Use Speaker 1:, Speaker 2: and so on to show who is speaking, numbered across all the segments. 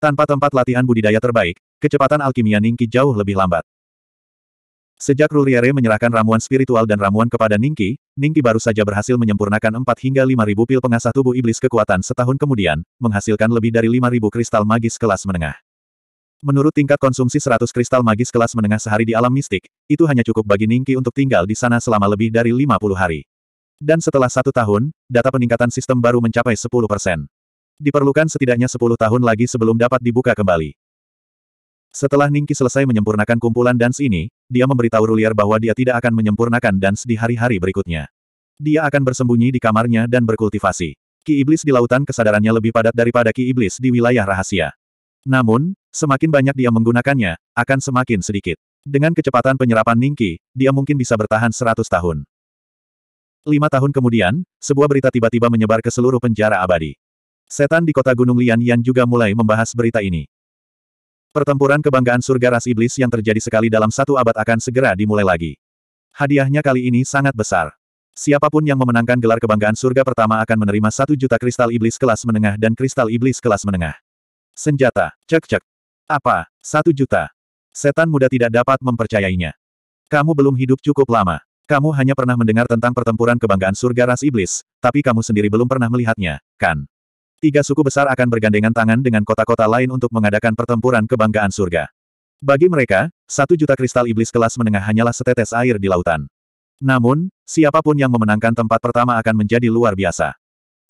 Speaker 1: Tanpa tempat latihan budidaya terbaik, kecepatan alkimia Ningki jauh lebih lambat. Sejak Ruliere menyerahkan ramuan spiritual dan ramuan kepada Ningki, Ningki baru saja berhasil menyempurnakan 4 hingga ribu pil pengasah tubuh iblis kekuatan setahun kemudian, menghasilkan lebih dari ribu kristal magis kelas menengah. Menurut tingkat konsumsi 100 kristal magis kelas menengah sehari di alam mistik, itu hanya cukup bagi Ningki untuk tinggal di sana selama lebih dari 50 hari. Dan setelah satu tahun, data peningkatan sistem baru mencapai 10 persen. Diperlukan setidaknya 10 tahun lagi sebelum dapat dibuka kembali. Setelah Ningki selesai menyempurnakan kumpulan dans ini, dia memberitahu Ruliar bahwa dia tidak akan menyempurnakan dans di hari-hari berikutnya. Dia akan bersembunyi di kamarnya dan berkultivasi. Ki Iblis di lautan kesadarannya lebih padat daripada Ki Iblis di wilayah rahasia. Namun, semakin banyak dia menggunakannya, akan semakin sedikit. Dengan kecepatan penyerapan Ningki, dia mungkin bisa bertahan 100 tahun. Lima tahun kemudian, sebuah berita tiba-tiba menyebar ke seluruh penjara abadi. Setan di kota Gunung Lian Yan juga mulai membahas berita ini. Pertempuran kebanggaan surga ras iblis yang terjadi sekali dalam satu abad akan segera dimulai lagi. Hadiahnya kali ini sangat besar. Siapapun yang memenangkan gelar kebanggaan surga pertama akan menerima satu juta kristal iblis kelas menengah dan kristal iblis kelas menengah. Senjata, cek-cek. Apa, satu juta? Setan muda tidak dapat mempercayainya. Kamu belum hidup cukup lama. Kamu hanya pernah mendengar tentang pertempuran kebanggaan surga ras iblis, tapi kamu sendiri belum pernah melihatnya, kan? Tiga suku besar akan bergandengan tangan dengan kota-kota lain untuk mengadakan pertempuran kebanggaan surga. Bagi mereka, satu juta kristal iblis kelas menengah hanyalah setetes air di lautan. Namun, siapapun yang memenangkan tempat pertama akan menjadi luar biasa.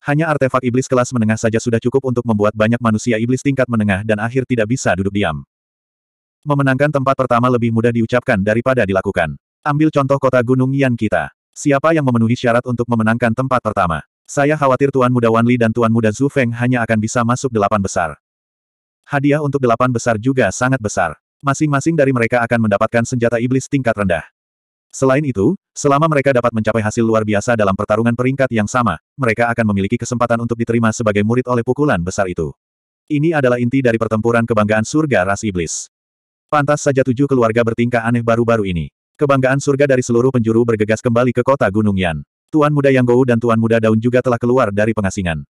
Speaker 1: Hanya artefak iblis kelas menengah saja sudah cukup untuk membuat banyak manusia iblis tingkat menengah dan akhir tidak bisa duduk diam. Memenangkan tempat pertama lebih mudah diucapkan daripada dilakukan. Ambil contoh kota Gunung Yan kita. Siapa yang memenuhi syarat untuk memenangkan tempat pertama? Saya khawatir Tuan Muda Wanli dan Tuan Muda Zhu Feng hanya akan bisa masuk delapan besar. Hadiah untuk delapan besar juga sangat besar. Masing-masing dari mereka akan mendapatkan senjata iblis tingkat rendah. Selain itu, selama mereka dapat mencapai hasil luar biasa dalam pertarungan peringkat yang sama, mereka akan memiliki kesempatan untuk diterima sebagai murid oleh pukulan besar itu. Ini adalah inti dari pertempuran kebanggaan surga ras iblis. Pantas saja tujuh keluarga bertingkah aneh baru-baru ini. Kebanggaan surga dari seluruh penjuru bergegas kembali ke kota Gunung Yan. Tuan Muda Yang Gou dan Tuan Muda Daun juga telah keluar dari pengasingan.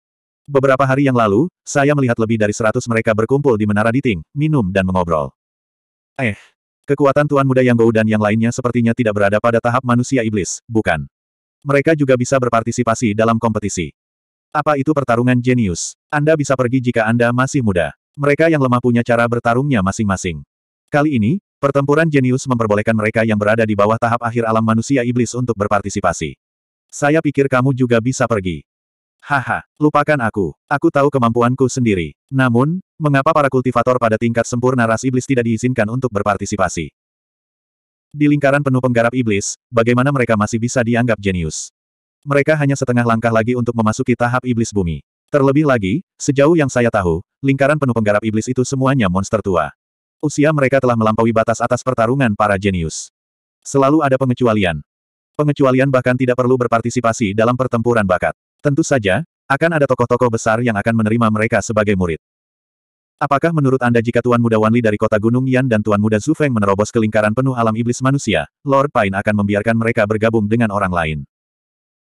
Speaker 1: Beberapa hari yang lalu, saya melihat lebih dari seratus mereka berkumpul di Menara Diting, minum dan mengobrol. Eh, kekuatan Tuan Muda Yang Gou dan yang lainnya sepertinya tidak berada pada tahap manusia iblis, bukan? Mereka juga bisa berpartisipasi dalam kompetisi. Apa itu pertarungan jenius? Anda bisa pergi jika Anda masih muda. Mereka yang lemah punya cara bertarungnya masing-masing. Kali ini, pertempuran jenius memperbolehkan mereka yang berada di bawah tahap akhir alam manusia iblis untuk berpartisipasi. Saya pikir kamu juga bisa pergi. Haha, lupakan aku. Aku tahu kemampuanku sendiri. Namun, mengapa para kultivator pada tingkat sempurna ras iblis tidak diizinkan untuk berpartisipasi? Di lingkaran penuh penggarap iblis, bagaimana mereka masih bisa dianggap jenius? Mereka hanya setengah langkah lagi untuk memasuki tahap iblis bumi. Terlebih lagi, sejauh yang saya tahu, lingkaran penuh penggarap iblis itu semuanya monster tua. Usia mereka telah melampaui batas atas pertarungan para jenius. Selalu ada pengecualian, Pengecualian bahkan tidak perlu berpartisipasi dalam pertempuran bakat. Tentu saja, akan ada tokoh-tokoh besar yang akan menerima mereka sebagai murid. Apakah menurut Anda jika Tuan Muda Wanli dari kota Gunung Yan dan Tuan Muda Zufeng menerobos ke lingkaran penuh alam iblis manusia, Lord Pine akan membiarkan mereka bergabung dengan orang lain?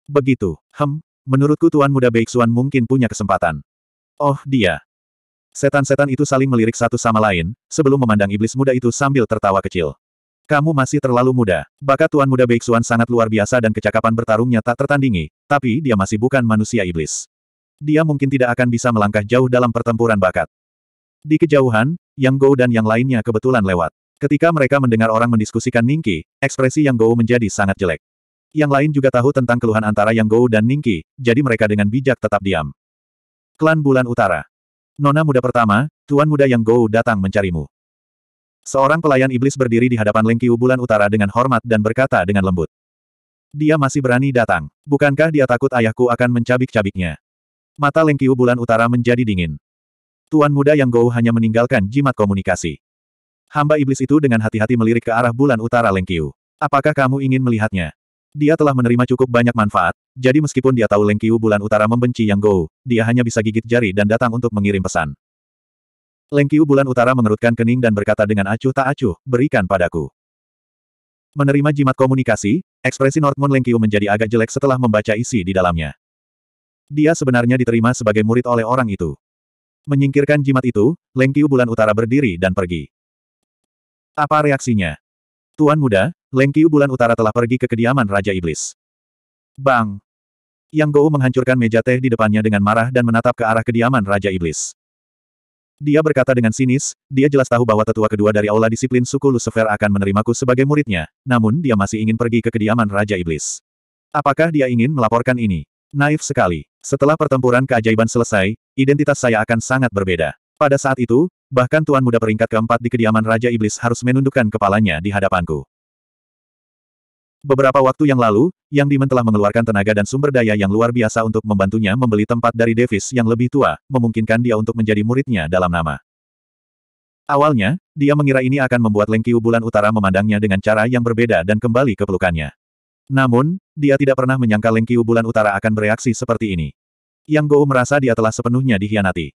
Speaker 1: Begitu, hem, menurutku Tuan Muda Beixuan mungkin punya kesempatan. Oh dia, Setan-setan itu saling melirik satu sama lain, sebelum memandang iblis muda itu sambil tertawa kecil. Kamu masih terlalu muda. Bakat Tuan Muda Beixuan sangat luar biasa dan kecakapan bertarungnya tak tertandingi, tapi dia masih bukan manusia iblis. Dia mungkin tidak akan bisa melangkah jauh dalam pertempuran bakat. Di kejauhan, Yang Gou dan yang lainnya kebetulan lewat. Ketika mereka mendengar orang mendiskusikan Ningki, ekspresi Yang Gou menjadi sangat jelek. Yang lain juga tahu tentang keluhan antara Yang Gou dan Ningki, jadi mereka dengan bijak tetap diam. Klan Bulan Utara. Nona muda pertama, Tuan Muda Yang Gou datang mencarimu. Seorang pelayan iblis berdiri di hadapan Lengkiu bulan utara dengan hormat dan berkata dengan lembut. Dia masih berani datang. Bukankah dia takut ayahku akan mencabik-cabiknya? Mata Lengkiu bulan utara menjadi dingin. Tuan muda yang Gou hanya meninggalkan jimat komunikasi. Hamba iblis itu dengan hati-hati melirik ke arah bulan utara Lengkiu. Apakah kamu ingin melihatnya? Dia telah menerima cukup banyak manfaat, jadi meskipun dia tahu Lengkiu bulan utara membenci Yang Gou, dia hanya bisa gigit jari dan datang untuk mengirim pesan. Lengkiu bulan utara mengerutkan kening dan berkata dengan acuh tak acuh, berikan padaku. Menerima jimat komunikasi, ekspresi Northmoon Lengkiu menjadi agak jelek setelah membaca isi di dalamnya. Dia sebenarnya diterima sebagai murid oleh orang itu. Menyingkirkan jimat itu, Lengkiu bulan utara berdiri dan pergi. Apa reaksinya? Tuan muda, Lengkiu bulan utara telah pergi ke kediaman Raja Iblis. Bang! Yang Gou menghancurkan meja teh di depannya dengan marah dan menatap ke arah kediaman Raja Iblis. Dia berkata dengan sinis, dia jelas tahu bahwa tetua kedua dari aula disiplin suku Lucifer akan menerimaku sebagai muridnya, namun dia masih ingin pergi ke kediaman Raja Iblis. Apakah dia ingin melaporkan ini? Naif sekali. Setelah pertempuran keajaiban selesai, identitas saya akan sangat berbeda. Pada saat itu, bahkan Tuan Muda peringkat keempat di kediaman Raja Iblis harus menundukkan kepalanya di hadapanku. Beberapa waktu yang lalu, Yang Dimen telah mengeluarkan tenaga dan sumber daya yang luar biasa untuk membantunya membeli tempat dari Davis yang lebih tua, memungkinkan dia untuk menjadi muridnya dalam nama. Awalnya, dia mengira ini akan membuat Lengkiu Bulan Utara memandangnya dengan cara yang berbeda dan kembali ke pelukannya. Namun, dia tidak pernah menyangka Lengkiu Bulan Utara akan bereaksi seperti ini. Yang Gou merasa dia telah sepenuhnya dihianati.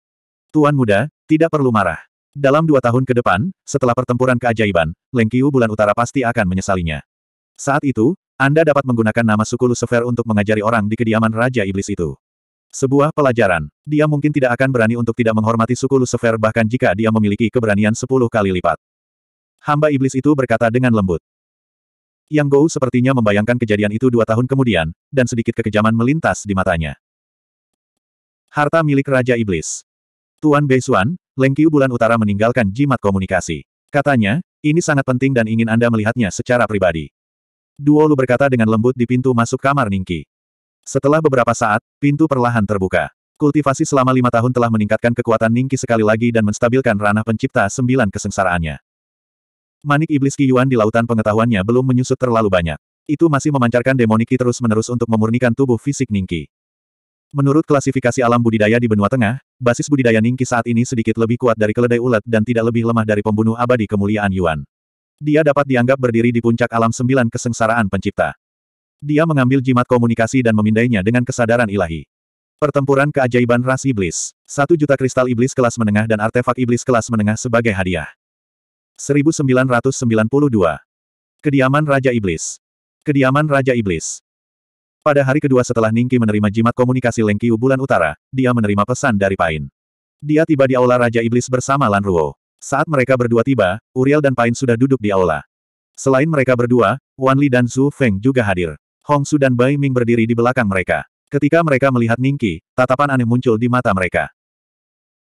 Speaker 1: Tuan muda, tidak perlu marah. Dalam dua tahun ke depan, setelah pertempuran keajaiban, Lengkiu Bulan Utara pasti akan menyesalinya. Saat itu, Anda dapat menggunakan nama suku Lucifer untuk mengajari orang di kediaman Raja Iblis itu. Sebuah pelajaran. Dia mungkin tidak akan berani untuk tidak menghormati suku Lucifer bahkan jika dia memiliki keberanian sepuluh kali lipat. Hamba iblis itu berkata dengan lembut. Yang Gou sepertinya membayangkan kejadian itu dua tahun kemudian, dan sedikit kekejaman melintas di matanya. Harta milik Raja Iblis. Tuan Beisuan, Lengkiu bulan utara meninggalkan jimat komunikasi. Katanya, ini sangat penting dan ingin Anda melihatnya secara pribadi. Duo Lu berkata dengan lembut di pintu masuk kamar Ningki. Setelah beberapa saat, pintu perlahan terbuka. Kultivasi selama lima tahun telah meningkatkan kekuatan Ningki sekali lagi dan menstabilkan ranah pencipta sembilan kesengsaraannya. Manik Iblis Yuan di lautan pengetahuannya belum menyusut terlalu banyak. Itu masih memancarkan demoniki terus-menerus untuk memurnikan tubuh fisik Ningki. Menurut klasifikasi alam budidaya di benua tengah, basis budidaya Ningki saat ini sedikit lebih kuat dari keledai ulat dan tidak lebih lemah dari pembunuh abadi kemuliaan Yuan. Dia dapat dianggap berdiri di puncak alam sembilan kesengsaraan pencipta. Dia mengambil jimat komunikasi dan memindainya dengan kesadaran ilahi. Pertempuran keajaiban ras iblis. Satu juta kristal iblis kelas menengah dan artefak iblis kelas menengah sebagai hadiah. 1992. Kediaman Raja Iblis. Kediaman Raja Iblis. Pada hari kedua setelah Ningki menerima jimat komunikasi Lengkiu bulan utara, dia menerima pesan dari Pain. Dia tiba di aula Raja Iblis bersama Lan Ruo. Saat mereka berdua tiba, Uriel dan Pain sudah duduk di aula. Selain mereka berdua, Wan Li dan Zhu Feng juga hadir. Hong Su dan Bai Ming berdiri di belakang mereka. Ketika mereka melihat Ningki, tatapan aneh muncul di mata mereka.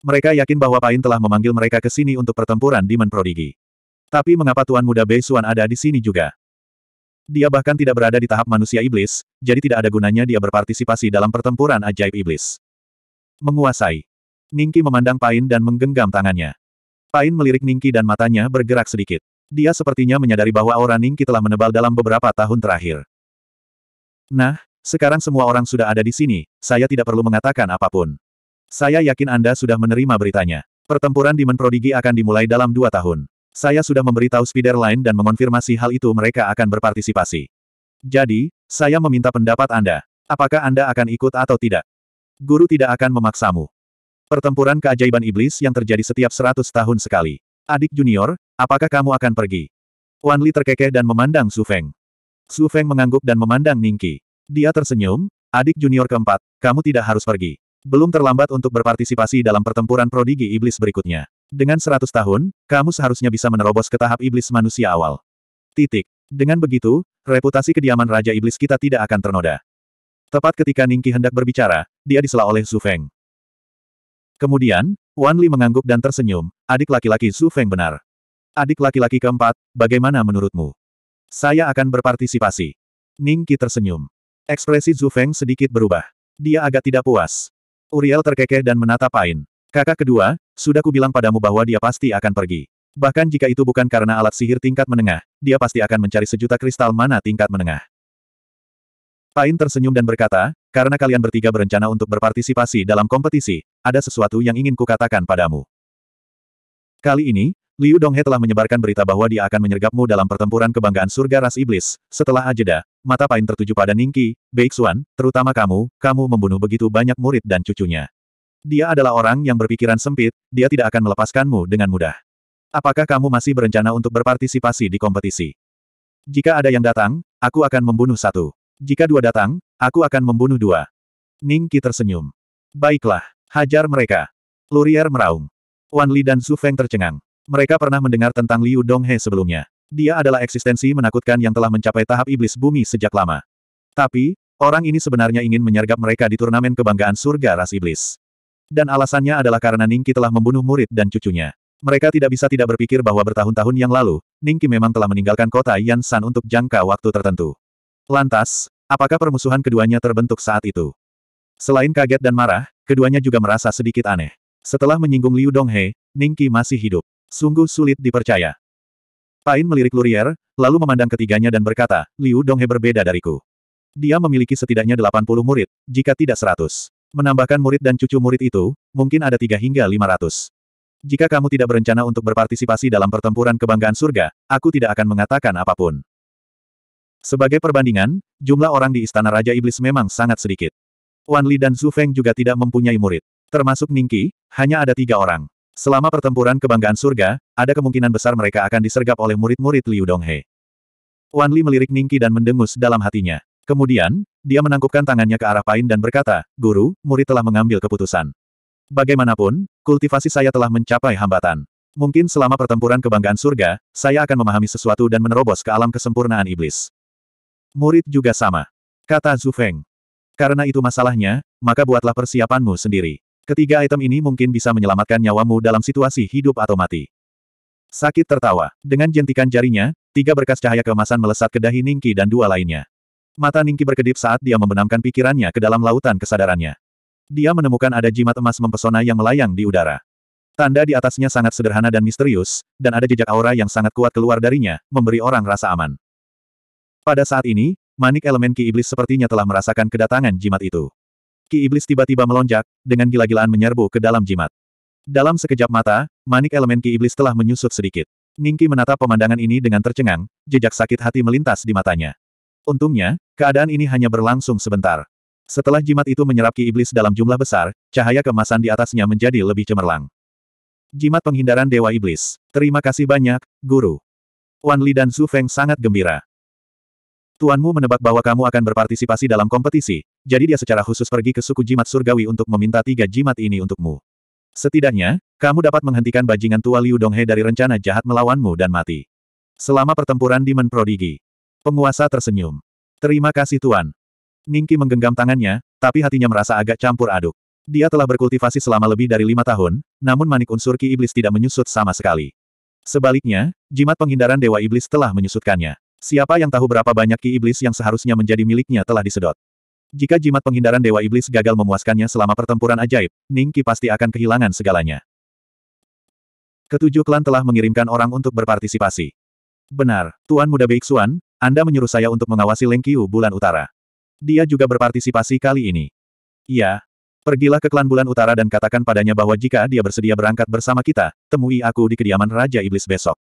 Speaker 1: Mereka yakin bahwa Pain telah memanggil mereka ke sini untuk pertempuran Demon Prodigy. Tapi mengapa Tuan Muda Bei Suan ada di sini juga? Dia bahkan tidak berada di tahap manusia iblis, jadi tidak ada gunanya dia berpartisipasi dalam pertempuran ajaib iblis. Menguasai. Ningki memandang Pain dan menggenggam tangannya. Pain melirik Ningki dan matanya bergerak sedikit. Dia sepertinya menyadari bahwa aura Ningki telah menebal dalam beberapa tahun terakhir. Nah, sekarang semua orang sudah ada di sini, saya tidak perlu mengatakan apapun. Saya yakin Anda sudah menerima beritanya. Pertempuran Demon Prodigy akan dimulai dalam dua tahun. Saya sudah memberitahu Spiderline dan mengonfirmasi hal itu mereka akan berpartisipasi. Jadi, saya meminta pendapat Anda. Apakah Anda akan ikut atau tidak? Guru tidak akan memaksamu. Pertempuran keajaiban iblis yang terjadi setiap seratus tahun sekali. Adik junior, apakah kamu akan pergi? Wan Li terkekeh dan memandang Su Feng. Su Feng mengangguk dan memandang Ningki. Dia tersenyum, adik junior keempat, kamu tidak harus pergi. Belum terlambat untuk berpartisipasi dalam pertempuran prodigi iblis berikutnya. Dengan seratus tahun, kamu seharusnya bisa menerobos ke tahap iblis manusia awal. Titik. Dengan begitu, reputasi kediaman Raja Iblis kita tidak akan ternoda. Tepat ketika Ningki hendak berbicara, dia disela oleh Su Feng. Kemudian, Wan Li mengangguk dan tersenyum, adik laki-laki Zhu Feng benar. Adik laki-laki keempat, bagaimana menurutmu? Saya akan berpartisipasi. Ning Qi tersenyum. Ekspresi Zhu Feng sedikit berubah. Dia agak tidak puas. Uriel terkekeh dan menatap Pain. Kakak kedua, sudah kubilang padamu bahwa dia pasti akan pergi. Bahkan jika itu bukan karena alat sihir tingkat menengah, dia pasti akan mencari sejuta kristal mana tingkat menengah. Pain tersenyum dan berkata, karena kalian bertiga berencana untuk berpartisipasi dalam kompetisi, ada sesuatu yang ingin kukatakan padamu. Kali ini, Liu Donghe telah menyebarkan berita bahwa dia akan menyergapmu dalam pertempuran kebanggaan surga ras iblis. Setelah ajeda, mata Pain tertuju pada Ningki, Beixuan, terutama kamu, kamu membunuh begitu banyak murid dan cucunya. Dia adalah orang yang berpikiran sempit, dia tidak akan melepaskanmu dengan mudah. Apakah kamu masih berencana untuk berpartisipasi di kompetisi? Jika ada yang datang, aku akan membunuh satu. Jika dua datang, aku akan membunuh dua. Ning Qi tersenyum. Baiklah, hajar mereka. Lurier meraung. Wan Li dan Su Feng tercengang. Mereka pernah mendengar tentang Liu Donghe sebelumnya. Dia adalah eksistensi menakutkan yang telah mencapai tahap iblis bumi sejak lama. Tapi, orang ini sebenarnya ingin menyergap mereka di turnamen kebanggaan surga ras iblis. Dan alasannya adalah karena Ningki telah membunuh murid dan cucunya. Mereka tidak bisa tidak berpikir bahwa bertahun-tahun yang lalu, Ningki memang telah meninggalkan kota Yansan untuk jangka waktu tertentu. Lantas, apakah permusuhan keduanya terbentuk saat itu? Selain kaget dan marah, keduanya juga merasa sedikit aneh. Setelah menyinggung Liu Donghe, Ningqi masih hidup. Sungguh sulit dipercaya. Pain melirik Lurier, lalu memandang ketiganya dan berkata, Liu Donghe berbeda dariku. Dia memiliki setidaknya 80 murid, jika tidak 100. Menambahkan murid dan cucu murid itu, mungkin ada 3 hingga 500. Jika kamu tidak berencana untuk berpartisipasi dalam pertempuran kebanggaan surga, aku tidak akan mengatakan apapun. Sebagai perbandingan, jumlah orang di Istana Raja Iblis memang sangat sedikit. Wan Li dan Zhu Feng juga tidak mempunyai murid. Termasuk Ningqi, hanya ada tiga orang. Selama pertempuran kebanggaan surga, ada kemungkinan besar mereka akan disergap oleh murid-murid Liu Donghe. Wan Li melirik Ningqi dan mendengus dalam hatinya. Kemudian, dia menangkupkan tangannya ke arah Pain dan berkata, Guru, murid telah mengambil keputusan. Bagaimanapun, kultivasi saya telah mencapai hambatan. Mungkin selama pertempuran kebanggaan surga, saya akan memahami sesuatu dan menerobos ke alam kesempurnaan iblis. Murid juga sama. Kata Zhu Feng. Karena itu masalahnya, maka buatlah persiapanmu sendiri. Ketiga item ini mungkin bisa menyelamatkan nyawamu dalam situasi hidup atau mati. Sakit tertawa. Dengan jentikan jarinya, tiga berkas cahaya kemasan melesat ke dahi Ningki dan dua lainnya. Mata Ningki berkedip saat dia membenamkan pikirannya ke dalam lautan kesadarannya. Dia menemukan ada jimat emas mempesona yang melayang di udara. Tanda di atasnya sangat sederhana dan misterius, dan ada jejak aura yang sangat kuat keluar darinya, memberi orang rasa aman. Pada saat ini, manik elemen Ki Iblis sepertinya telah merasakan kedatangan jimat itu. Ki Iblis tiba-tiba melonjak, dengan gila-gilaan menyerbu ke dalam jimat. Dalam sekejap mata, manik elemen Ki Iblis telah menyusut sedikit. Ningki menatap pemandangan ini dengan tercengang, jejak sakit hati melintas di matanya. Untungnya, keadaan ini hanya berlangsung sebentar. Setelah jimat itu menyerap Ki Iblis dalam jumlah besar, cahaya kemasan di atasnya menjadi lebih cemerlang. Jimat penghindaran Dewa Iblis. Terima kasih banyak, Guru. Wan Li dan Su Feng sangat gembira. Tuanmu menebak bahwa kamu akan berpartisipasi dalam kompetisi, jadi dia secara khusus pergi ke suku jimat surgawi untuk meminta tiga jimat ini untukmu. Setidaknya, kamu dapat menghentikan bajingan tua Liu Donghe dari rencana jahat melawanmu dan mati. Selama pertempuran di prodigi, Penguasa tersenyum. Terima kasih Tuan. Ningki menggenggam tangannya, tapi hatinya merasa agak campur aduk. Dia telah berkultivasi selama lebih dari lima tahun, namun manik unsur ki iblis tidak menyusut sama sekali. Sebaliknya, jimat penghindaran Dewa Iblis telah menyusutkannya. Siapa yang tahu berapa banyak ki iblis yang seharusnya menjadi miliknya telah disedot. Jika jimat penghindaran Dewa Iblis gagal memuaskannya selama pertempuran ajaib, Ning Qi pasti akan kehilangan segalanya. Ketujuh klan telah mengirimkan orang untuk berpartisipasi. Benar, Tuan Muda Beixuan, Anda menyuruh saya untuk mengawasi Leng Qiu bulan utara. Dia juga berpartisipasi kali ini. Iya. Pergilah ke klan bulan utara dan katakan padanya bahwa jika dia bersedia berangkat bersama kita, temui aku di kediaman Raja Iblis besok.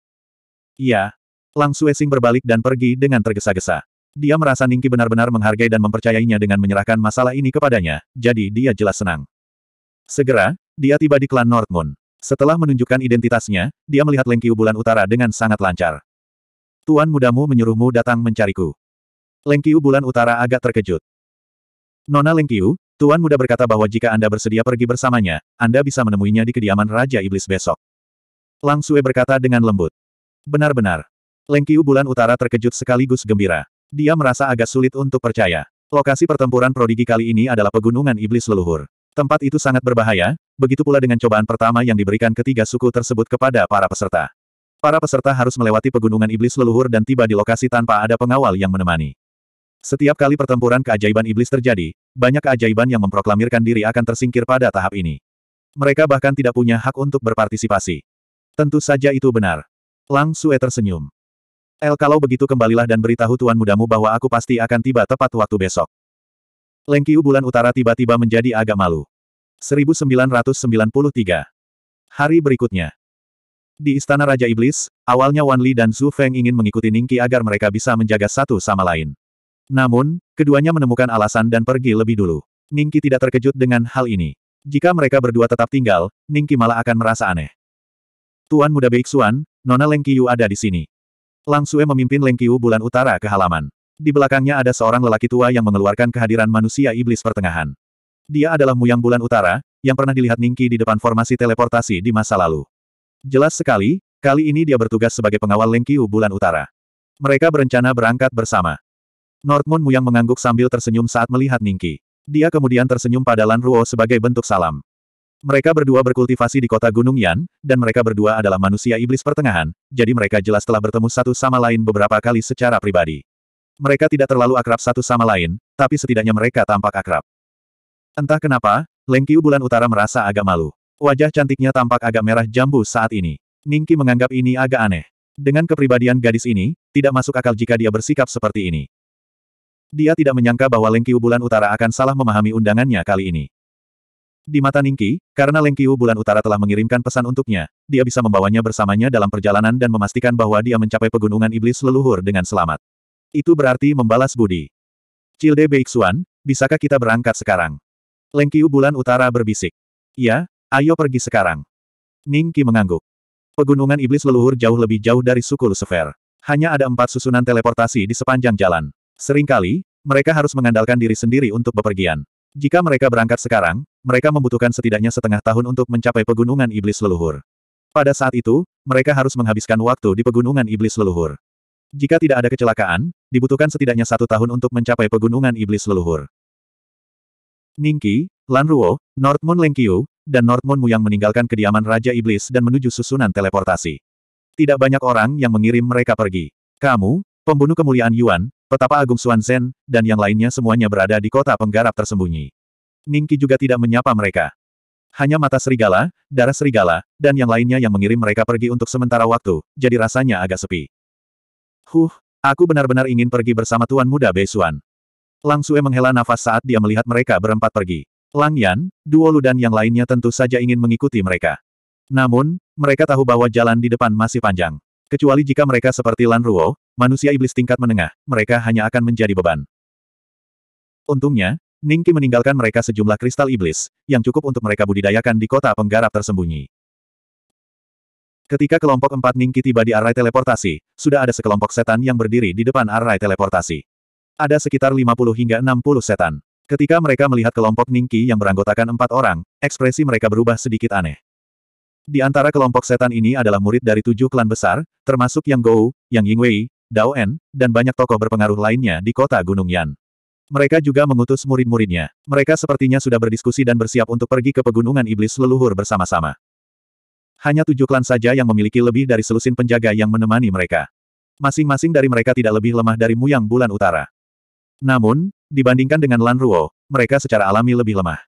Speaker 1: Iya, Lang Suesing berbalik dan pergi dengan tergesa-gesa. Dia merasa Ningki benar-benar menghargai dan mempercayainya dengan menyerahkan masalah ini kepadanya, jadi dia jelas senang. Segera, dia tiba di klan Northmoon. Setelah menunjukkan identitasnya, dia melihat Lengkiu bulan utara dengan sangat lancar. Tuan mudamu menyuruhmu datang mencariku. Lengkiu bulan utara agak terkejut. Nona Lengkiu, Tuan muda berkata bahwa jika Anda bersedia pergi bersamanya, Anda bisa menemuinya di kediaman Raja Iblis besok. Lang Sue berkata dengan lembut. Benar-benar, Lengkiu bulan utara terkejut sekaligus gembira. Dia merasa agak sulit untuk percaya. Lokasi pertempuran prodigi kali ini adalah pegunungan iblis leluhur. Tempat itu sangat berbahaya, begitu pula dengan cobaan pertama yang diberikan ketiga suku tersebut kepada para peserta. Para peserta harus melewati pegunungan iblis leluhur dan tiba di lokasi tanpa ada pengawal yang menemani. Setiap kali pertempuran keajaiban iblis terjadi, banyak keajaiban yang memproklamirkan diri akan tersingkir pada tahap ini. Mereka bahkan tidak punya hak untuk berpartisipasi. Tentu saja itu benar. Lang Sue tersenyum. El kalau begitu kembalilah dan beritahu tuan mudamu bahwa aku pasti akan tiba tepat waktu besok. Lengkiu bulan utara tiba-tiba menjadi agak malu. 1993. Hari berikutnya. Di Istana Raja Iblis, awalnya Wan Li dan Zhu Feng ingin mengikuti Ningqi agar mereka bisa menjaga satu sama lain. Namun, keduanya menemukan alasan dan pergi lebih dulu. Ningqi tidak terkejut dengan hal ini. Jika mereka berdua tetap tinggal, Ningqi malah akan merasa aneh. Tuan muda Beiksuan, Nona Lengkiu ada di sini. Lang Sue memimpin Leng Qiu bulan utara ke halaman. Di belakangnya ada seorang lelaki tua yang mengeluarkan kehadiran manusia iblis pertengahan. Dia adalah Muyang bulan utara, yang pernah dilihat Ningki di depan formasi teleportasi di masa lalu. Jelas sekali, kali ini dia bertugas sebagai pengawal Leng Qiu bulan utara. Mereka berencana berangkat bersama. North Moon Muyang mengangguk sambil tersenyum saat melihat Ningki. Dia kemudian tersenyum pada Lan Ruo sebagai bentuk salam. Mereka berdua berkultivasi di kota Gunung Yan, dan mereka berdua adalah manusia iblis pertengahan, jadi mereka jelas telah bertemu satu sama lain beberapa kali secara pribadi. Mereka tidak terlalu akrab satu sama lain, tapi setidaknya mereka tampak akrab. Entah kenapa, Lengki bulan utara merasa agak malu. Wajah cantiknya tampak agak merah jambu saat ini. Qi menganggap ini agak aneh. Dengan kepribadian gadis ini, tidak masuk akal jika dia bersikap seperti ini. Dia tidak menyangka bahwa Lengki bulan utara akan salah memahami undangannya kali ini. Di mata Ningki, karena Lengqiu bulan utara telah mengirimkan pesan untuknya, dia bisa membawanya bersamanya dalam perjalanan dan memastikan bahwa dia mencapai pegunungan iblis leluhur dengan selamat. Itu berarti membalas budi. Cilde Beixuan, bisakah kita berangkat sekarang? Lengqiu bulan utara berbisik. Ya, ayo pergi sekarang. Ningki mengangguk. Pegunungan iblis leluhur jauh lebih jauh dari suku Lucifer. Hanya ada empat susunan teleportasi di sepanjang jalan. Seringkali, mereka harus mengandalkan diri sendiri untuk bepergian. Jika mereka berangkat sekarang, mereka membutuhkan setidaknya setengah tahun untuk mencapai pegunungan iblis leluhur. Pada saat itu, mereka harus menghabiskan waktu di pegunungan iblis leluhur. Jika tidak ada kecelakaan, dibutuhkan setidaknya satu tahun untuk mencapai pegunungan iblis leluhur. Ningki, Lanruo, Northmoon Lengqiu, dan Northmoon yang meninggalkan kediaman Raja Iblis dan menuju susunan teleportasi. Tidak banyak orang yang mengirim mereka pergi. Kamu, pembunuh kemuliaan Yuan, petapa Agung Xuan dan yang lainnya semuanya berada di kota penggarap tersembunyi. Ningki juga tidak menyapa mereka. Hanya mata serigala, darah serigala, dan yang lainnya yang mengirim mereka pergi untuk sementara waktu, jadi rasanya agak sepi. Huh, aku benar-benar ingin pergi bersama Tuan Muda Beisuan. Lang Sue menghela nafas saat dia melihat mereka berempat pergi. Lang Yan, Lu dan yang lainnya tentu saja ingin mengikuti mereka. Namun, mereka tahu bahwa jalan di depan masih panjang. Kecuali jika mereka seperti Lan Ruo, manusia iblis tingkat menengah, mereka hanya akan menjadi beban. Untungnya, Ningki meninggalkan mereka sejumlah kristal iblis, yang cukup untuk mereka budidayakan di kota penggarap tersembunyi. Ketika kelompok empat Ningki tiba di arai teleportasi, sudah ada sekelompok setan yang berdiri di depan arai teleportasi. Ada sekitar 50 hingga 60 setan. Ketika mereka melihat kelompok Ningki yang beranggotakan empat orang, ekspresi mereka berubah sedikit aneh. Di antara kelompok setan ini adalah murid dari tujuh klan besar, termasuk Yang Gou, Yang Yingwei, Dao En, dan banyak tokoh berpengaruh lainnya di kota Gunung Yan. Mereka juga mengutus murid-muridnya. Mereka sepertinya sudah berdiskusi dan bersiap untuk pergi ke pegunungan iblis leluhur bersama-sama. Hanya tujuh klan saja yang memiliki lebih dari selusin penjaga yang menemani mereka. Masing-masing dari mereka tidak lebih lemah dari Muyang Bulan Utara. Namun, dibandingkan dengan Lan Ruo, mereka secara alami lebih lemah.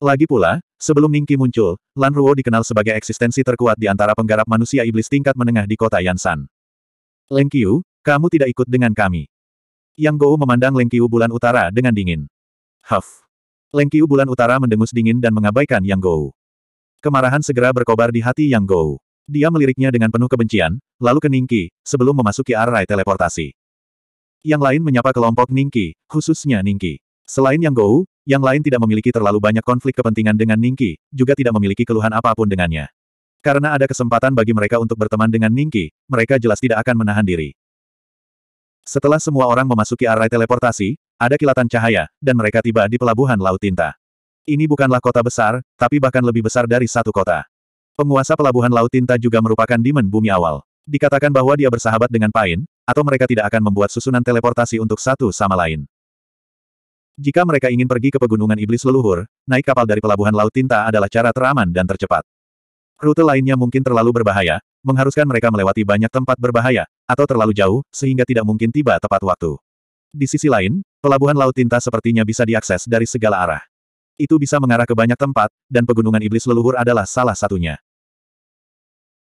Speaker 1: Lagi pula, sebelum Ningki muncul, Lan Ruo dikenal sebagai eksistensi terkuat di antara penggarap manusia iblis tingkat menengah di kota Yansan. Leng Qiu, kamu tidak ikut dengan kami. Yang Gou memandang Lengkiu bulan utara dengan dingin. Huff. Lengkiu bulan utara mendengus dingin dan mengabaikan Yang Gou. Kemarahan segera berkobar di hati Yang Gou. Dia meliriknya dengan penuh kebencian, lalu ke Ningki, sebelum memasuki arai teleportasi. Yang lain menyapa kelompok Ningki, khususnya Ningki. Selain Yang Gou, yang lain tidak memiliki terlalu banyak konflik kepentingan dengan Ningki, juga tidak memiliki keluhan apapun dengannya. Karena ada kesempatan bagi mereka untuk berteman dengan Ningki, mereka jelas tidak akan menahan diri. Setelah semua orang memasuki arai teleportasi, ada kilatan cahaya, dan mereka tiba di pelabuhan Laut Tinta. Ini bukanlah kota besar, tapi bahkan lebih besar dari satu kota. Penguasa pelabuhan Laut Tinta juga merupakan dimen bumi awal. Dikatakan bahwa dia bersahabat dengan Pain, atau mereka tidak akan membuat susunan teleportasi untuk satu sama lain. Jika mereka ingin pergi ke pegunungan iblis leluhur, naik kapal dari pelabuhan Laut Tinta adalah cara teraman dan tercepat. Rute lainnya mungkin terlalu berbahaya, mengharuskan mereka melewati banyak tempat berbahaya, atau terlalu jauh, sehingga tidak mungkin tiba tepat waktu. Di sisi lain, pelabuhan Laut Tinta sepertinya bisa diakses dari segala arah. Itu bisa mengarah ke banyak tempat, dan pegunungan iblis leluhur adalah salah satunya.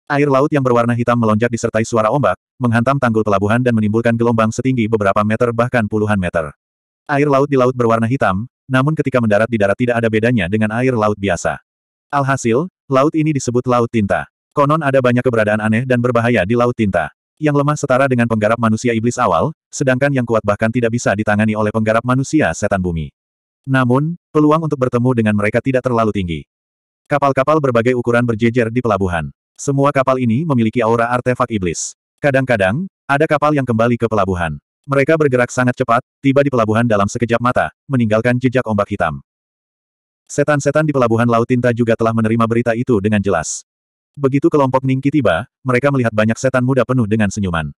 Speaker 1: Air laut yang berwarna hitam melonjak disertai suara ombak, menghantam tanggul pelabuhan dan menimbulkan gelombang setinggi beberapa meter bahkan puluhan meter. Air laut di laut berwarna hitam, namun ketika mendarat di darat tidak ada bedanya dengan air laut biasa. Alhasil, Laut ini disebut Laut Tinta. Konon ada banyak keberadaan aneh dan berbahaya di Laut Tinta. Yang lemah setara dengan penggarap manusia iblis awal, sedangkan yang kuat bahkan tidak bisa ditangani oleh penggarap manusia setan bumi. Namun, peluang untuk bertemu dengan mereka tidak terlalu tinggi. Kapal-kapal berbagai ukuran berjejer di pelabuhan. Semua kapal ini memiliki aura artefak iblis. Kadang-kadang, ada kapal yang kembali ke pelabuhan. Mereka bergerak sangat cepat, tiba di pelabuhan dalam sekejap mata, meninggalkan jejak ombak hitam. Setan-setan di pelabuhan Laut Tinta juga telah menerima berita itu dengan jelas. Begitu kelompok Ningki tiba, mereka melihat banyak setan muda penuh dengan senyuman.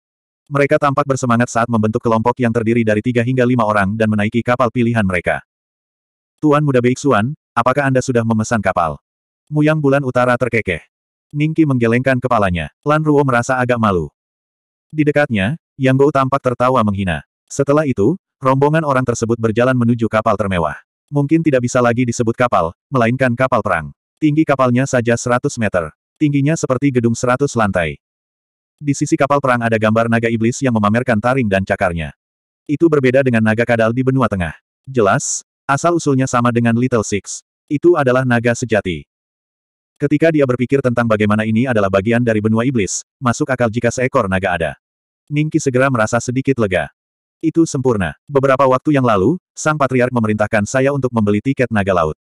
Speaker 1: Mereka tampak bersemangat saat membentuk kelompok yang terdiri dari tiga hingga lima orang dan menaiki kapal pilihan mereka. Tuan muda Beiksuan, apakah Anda sudah memesan kapal? Muyang bulan utara terkekeh. Ningki menggelengkan kepalanya. Lan Ruo merasa agak malu. Di dekatnya, Yang Go tampak tertawa menghina. Setelah itu, rombongan orang tersebut berjalan menuju kapal termewah. Mungkin tidak bisa lagi disebut kapal, melainkan kapal perang. Tinggi kapalnya saja 100 meter. Tingginya seperti gedung 100 lantai. Di sisi kapal perang ada gambar naga iblis yang memamerkan taring dan cakarnya. Itu berbeda dengan naga kadal di benua tengah. Jelas, asal-usulnya sama dengan Little Six. Itu adalah naga sejati. Ketika dia berpikir tentang bagaimana ini adalah bagian dari benua iblis, masuk akal jika seekor naga ada. Ningki segera merasa sedikit lega. Itu sempurna. Beberapa waktu yang lalu, Sang Patriark memerintahkan saya untuk membeli tiket naga laut.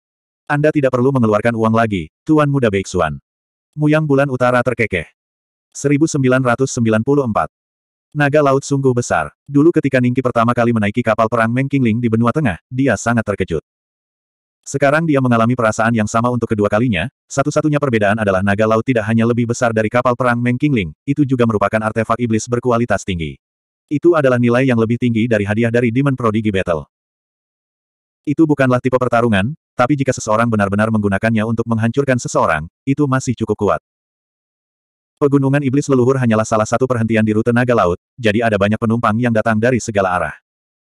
Speaker 1: Anda tidak perlu mengeluarkan uang lagi, Tuan Muda Beiksuan. Muyang Bulan Utara terkekeh. 1994. Naga laut sungguh besar. Dulu ketika Ningki pertama kali menaiki kapal perang Mengkingling di benua tengah, dia sangat terkejut. Sekarang dia mengalami perasaan yang sama untuk kedua kalinya, satu-satunya perbedaan adalah naga laut tidak hanya lebih besar dari kapal perang Mengkingling, itu juga merupakan artefak iblis berkualitas tinggi. Itu adalah nilai yang lebih tinggi dari hadiah dari Demon Prodigy Battle. Itu bukanlah tipe pertarungan, tapi jika seseorang benar-benar menggunakannya untuk menghancurkan seseorang, itu masih cukup kuat. Pegunungan Iblis Leluhur hanyalah salah satu perhentian di rute naga laut, jadi ada banyak penumpang yang datang dari segala arah.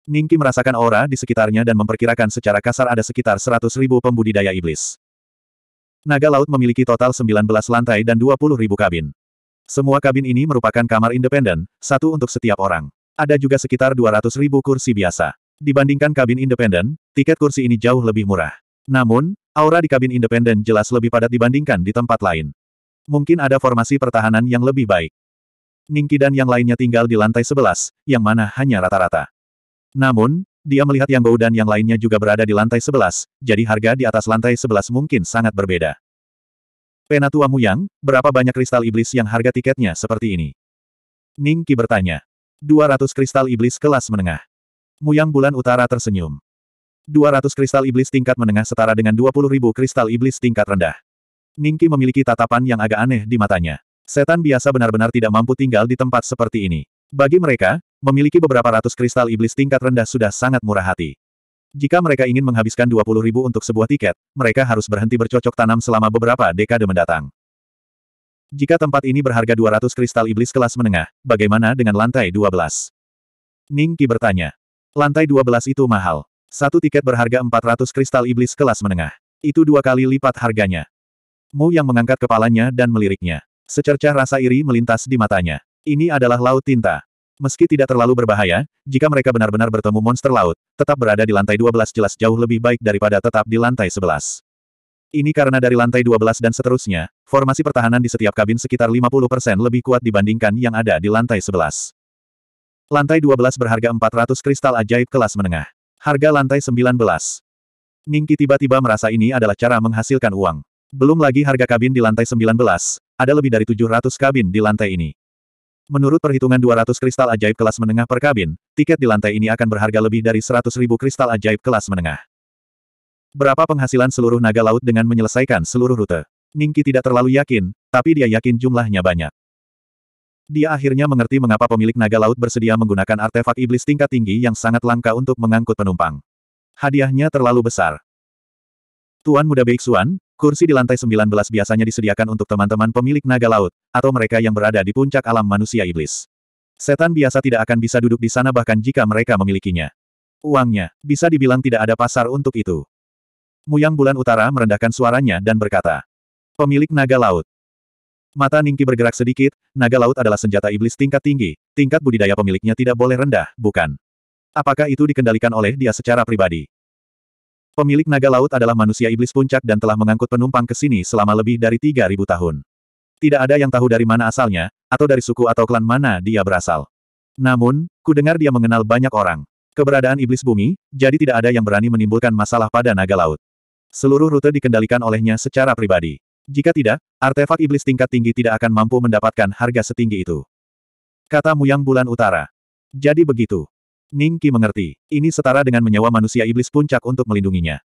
Speaker 1: Ningki merasakan aura di sekitarnya dan memperkirakan secara kasar ada sekitar 100 ribu pembudidaya iblis. Naga laut memiliki total 19 lantai dan 20 ribu kabin. Semua kabin ini merupakan kamar independen, satu untuk setiap orang. Ada juga sekitar 200 ribu kursi biasa. Dibandingkan kabin independen, tiket kursi ini jauh lebih murah. Namun, aura di kabin independen jelas lebih padat dibandingkan di tempat lain. Mungkin ada formasi pertahanan yang lebih baik. Ningki dan yang lainnya tinggal di lantai 11, yang mana hanya rata-rata. Namun, dia melihat Yang Bau dan yang lainnya juga berada di lantai 11, jadi harga di atas lantai 11 mungkin sangat berbeda. Penatua Muyang, berapa banyak kristal iblis yang harga tiketnya seperti ini? Ning Qi bertanya. 200 kristal iblis kelas menengah. Muyang bulan utara tersenyum. 200 kristal iblis tingkat menengah setara dengan ribu kristal iblis tingkat rendah. Ning Qi memiliki tatapan yang agak aneh di matanya. Setan biasa benar-benar tidak mampu tinggal di tempat seperti ini. Bagi mereka, memiliki beberapa ratus kristal iblis tingkat rendah sudah sangat murah hati. Jika mereka ingin menghabiskan 20 ribu untuk sebuah tiket, mereka harus berhenti bercocok tanam selama beberapa dekade mendatang. Jika tempat ini berharga 200 kristal iblis kelas menengah, bagaimana dengan lantai 12? Ning Qi bertanya. Lantai 12 itu mahal. Satu tiket berharga 400 kristal iblis kelas menengah. Itu dua kali lipat harganya. Mu yang mengangkat kepalanya dan meliriknya. Secercah rasa iri melintas di matanya. Ini adalah laut tinta. Meski tidak terlalu berbahaya, jika mereka benar-benar bertemu monster laut, tetap berada di lantai 12 jelas jauh lebih baik daripada tetap di lantai 11. Ini karena dari lantai 12 dan seterusnya, formasi pertahanan di setiap kabin sekitar 50% lebih kuat dibandingkan yang ada di lantai 11. Lantai 12 berharga 400 kristal ajaib kelas menengah. Harga lantai 19. Ningki tiba-tiba merasa ini adalah cara menghasilkan uang. Belum lagi harga kabin di lantai 19, ada lebih dari 700 kabin di lantai ini. Menurut perhitungan 200 kristal ajaib kelas menengah per kabin, tiket di lantai ini akan berharga lebih dari 100 ribu kristal ajaib kelas menengah. Berapa penghasilan seluruh naga laut dengan menyelesaikan seluruh rute? Ningki tidak terlalu yakin, tapi dia yakin jumlahnya banyak. Dia akhirnya mengerti mengapa pemilik naga laut bersedia menggunakan artefak iblis tingkat tinggi yang sangat langka untuk mengangkut penumpang. Hadiahnya terlalu besar. Tuan Muda Beiksuan, Kursi di lantai 19 biasanya disediakan untuk teman-teman pemilik naga laut, atau mereka yang berada di puncak alam manusia iblis. Setan biasa tidak akan bisa duduk di sana bahkan jika mereka memilikinya. Uangnya, bisa dibilang tidak ada pasar untuk itu. Muyang Bulan Utara merendahkan suaranya dan berkata, Pemilik naga laut. Mata Ningki bergerak sedikit, naga laut adalah senjata iblis tingkat tinggi, tingkat budidaya pemiliknya tidak boleh rendah, bukan? Apakah itu dikendalikan oleh dia secara pribadi? Pemilik naga laut adalah manusia iblis puncak dan telah mengangkut penumpang ke sini selama lebih dari 3.000 tahun. Tidak ada yang tahu dari mana asalnya, atau dari suku atau klan mana dia berasal. Namun, ku dengar dia mengenal banyak orang. Keberadaan iblis bumi, jadi tidak ada yang berani menimbulkan masalah pada naga laut. Seluruh rute dikendalikan olehnya secara pribadi. Jika tidak, artefak iblis tingkat tinggi tidak akan mampu mendapatkan harga setinggi itu. Kata Muyang Bulan Utara. Jadi begitu. Ning Qi mengerti. Ini setara dengan menyewa manusia iblis puncak untuk melindunginya.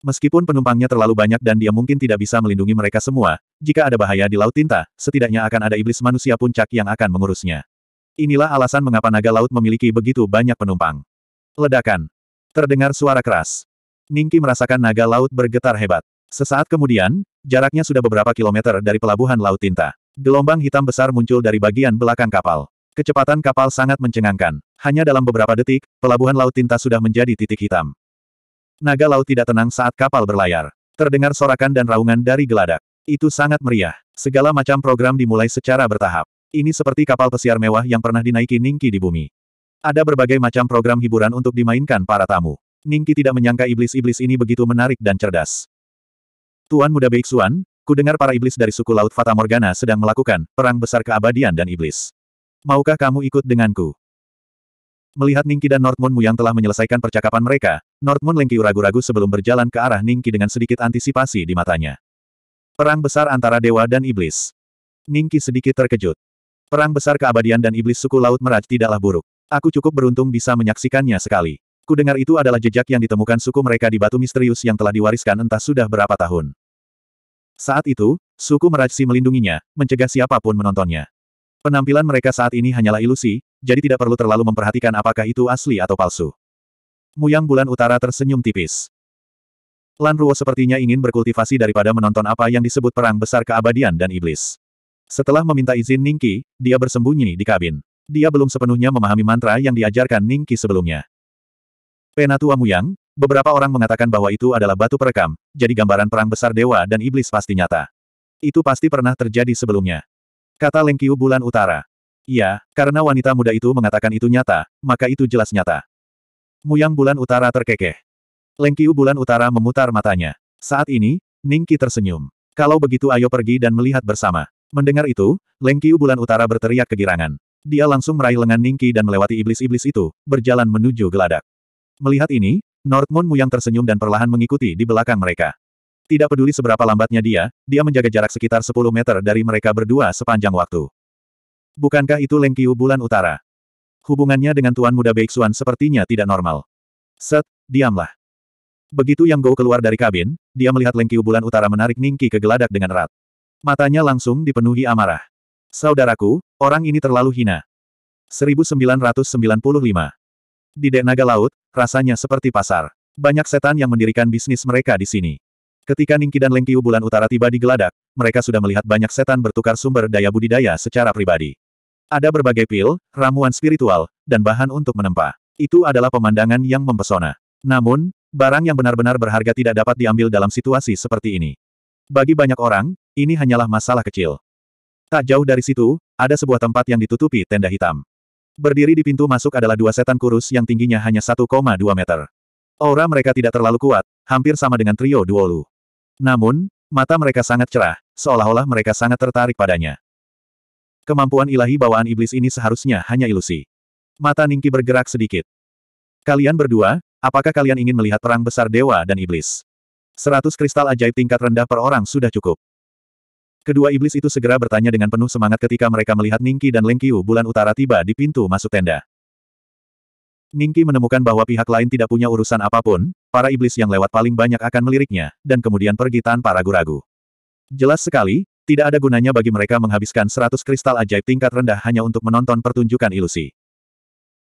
Speaker 1: Meskipun penumpangnya terlalu banyak dan dia mungkin tidak bisa melindungi mereka semua, jika ada bahaya di Laut Tinta, setidaknya akan ada iblis manusia puncak yang akan mengurusnya. Inilah alasan mengapa naga laut memiliki begitu banyak penumpang. Ledakan. Terdengar suara keras. Ningki merasakan naga laut bergetar hebat. Sesaat kemudian, jaraknya sudah beberapa kilometer dari pelabuhan Laut Tinta. Gelombang hitam besar muncul dari bagian belakang kapal. Kecepatan kapal sangat mencengangkan. Hanya dalam beberapa detik, pelabuhan Laut Tinta sudah menjadi titik hitam. Naga laut tidak tenang saat kapal berlayar. Terdengar sorakan dan raungan dari geladak. Itu sangat meriah. Segala macam program dimulai secara bertahap. Ini seperti kapal pesiar mewah yang pernah dinaiki Ningki di bumi. Ada berbagai macam program hiburan untuk dimainkan para tamu. Ningki tidak menyangka iblis-iblis ini begitu menarik dan cerdas. Tuan muda Beiksuan, ku dengar para iblis dari suku Laut Fata Morgana sedang melakukan perang besar keabadian dan iblis maukah kamu ikut denganku? Melihat Ningki dan Mu yang telah menyelesaikan percakapan mereka, Nordmoon lengki ragu-ragu sebelum berjalan ke arah Ningki dengan sedikit antisipasi di matanya. Perang besar antara dewa dan iblis. Ningki sedikit terkejut. Perang besar keabadian dan iblis suku Laut Meraj tidaklah buruk. Aku cukup beruntung bisa menyaksikannya sekali. Kudengar itu adalah jejak yang ditemukan suku mereka di batu misterius yang telah diwariskan entah sudah berapa tahun. Saat itu, suku Merajsi melindunginya, mencegah siapapun menontonnya. Penampilan mereka saat ini hanyalah ilusi, jadi tidak perlu terlalu memperhatikan apakah itu asli atau palsu. Muyang Bulan Utara tersenyum tipis. Lan Ruo sepertinya ingin berkultivasi daripada menonton apa yang disebut perang besar keabadian dan iblis. Setelah meminta izin Ningki, dia bersembunyi di kabin. Dia belum sepenuhnya memahami mantra yang diajarkan Ningki sebelumnya. Penatua Muyang, beberapa orang mengatakan bahwa itu adalah batu perekam, jadi gambaran perang besar dewa dan iblis pasti nyata. Itu pasti pernah terjadi sebelumnya. Kata Lengkiu bulan utara. Iya, karena wanita muda itu mengatakan itu nyata, maka itu jelas nyata. Muyang bulan utara terkekeh. Lengkiu bulan utara memutar matanya. Saat ini, Ning tersenyum. Kalau begitu ayo pergi dan melihat bersama. Mendengar itu, Lengkiu bulan utara berteriak kegirangan. Dia langsung meraih lengan Ning dan melewati iblis-iblis itu, berjalan menuju geladak. Melihat ini, North Moon Muyang tersenyum dan perlahan mengikuti di belakang mereka. Tidak peduli seberapa lambatnya dia, dia menjaga jarak sekitar 10 meter dari mereka berdua sepanjang waktu. Bukankah itu Leng Qiu bulan utara? Hubungannya dengan Tuan Muda Beixuan sepertinya tidak normal. Set, diamlah. Begitu Yang Gou keluar dari kabin, dia melihat Leng Qiu bulan utara menarik Ningki ke geladak dengan erat. Matanya langsung dipenuhi amarah. Saudaraku, orang ini terlalu hina. 1995. Di Dek Naga Laut, rasanya seperti pasar. Banyak setan yang mendirikan bisnis mereka di sini. Ketika Ningki dan Lengkiu bulan utara tiba di geladak, mereka sudah melihat banyak setan bertukar sumber daya budidaya secara pribadi. Ada berbagai pil, ramuan spiritual, dan bahan untuk menempa. Itu adalah pemandangan yang mempesona. Namun, barang yang benar-benar berharga tidak dapat diambil dalam situasi seperti ini. Bagi banyak orang, ini hanyalah masalah kecil. Tak jauh dari situ, ada sebuah tempat yang ditutupi tenda hitam. Berdiri di pintu masuk adalah dua setan kurus yang tingginya hanya 1,2 meter. Aura mereka tidak terlalu kuat, hampir sama dengan trio Duolu. Namun, mata mereka sangat cerah, seolah-olah mereka sangat tertarik padanya. Kemampuan ilahi bawaan iblis ini seharusnya hanya ilusi. Mata Ningki bergerak sedikit. Kalian berdua, apakah kalian ingin melihat perang besar dewa dan iblis? Seratus kristal ajaib tingkat rendah per orang sudah cukup. Kedua iblis itu segera bertanya dengan penuh semangat ketika mereka melihat Ningki dan Lengkiu bulan utara tiba di pintu masuk tenda. Ningki menemukan bahwa pihak lain tidak punya urusan apapun, para iblis yang lewat paling banyak akan meliriknya, dan kemudian pergi tanpa ragu-ragu. Jelas sekali, tidak ada gunanya bagi mereka menghabiskan 100 kristal ajaib tingkat rendah hanya untuk menonton pertunjukan ilusi.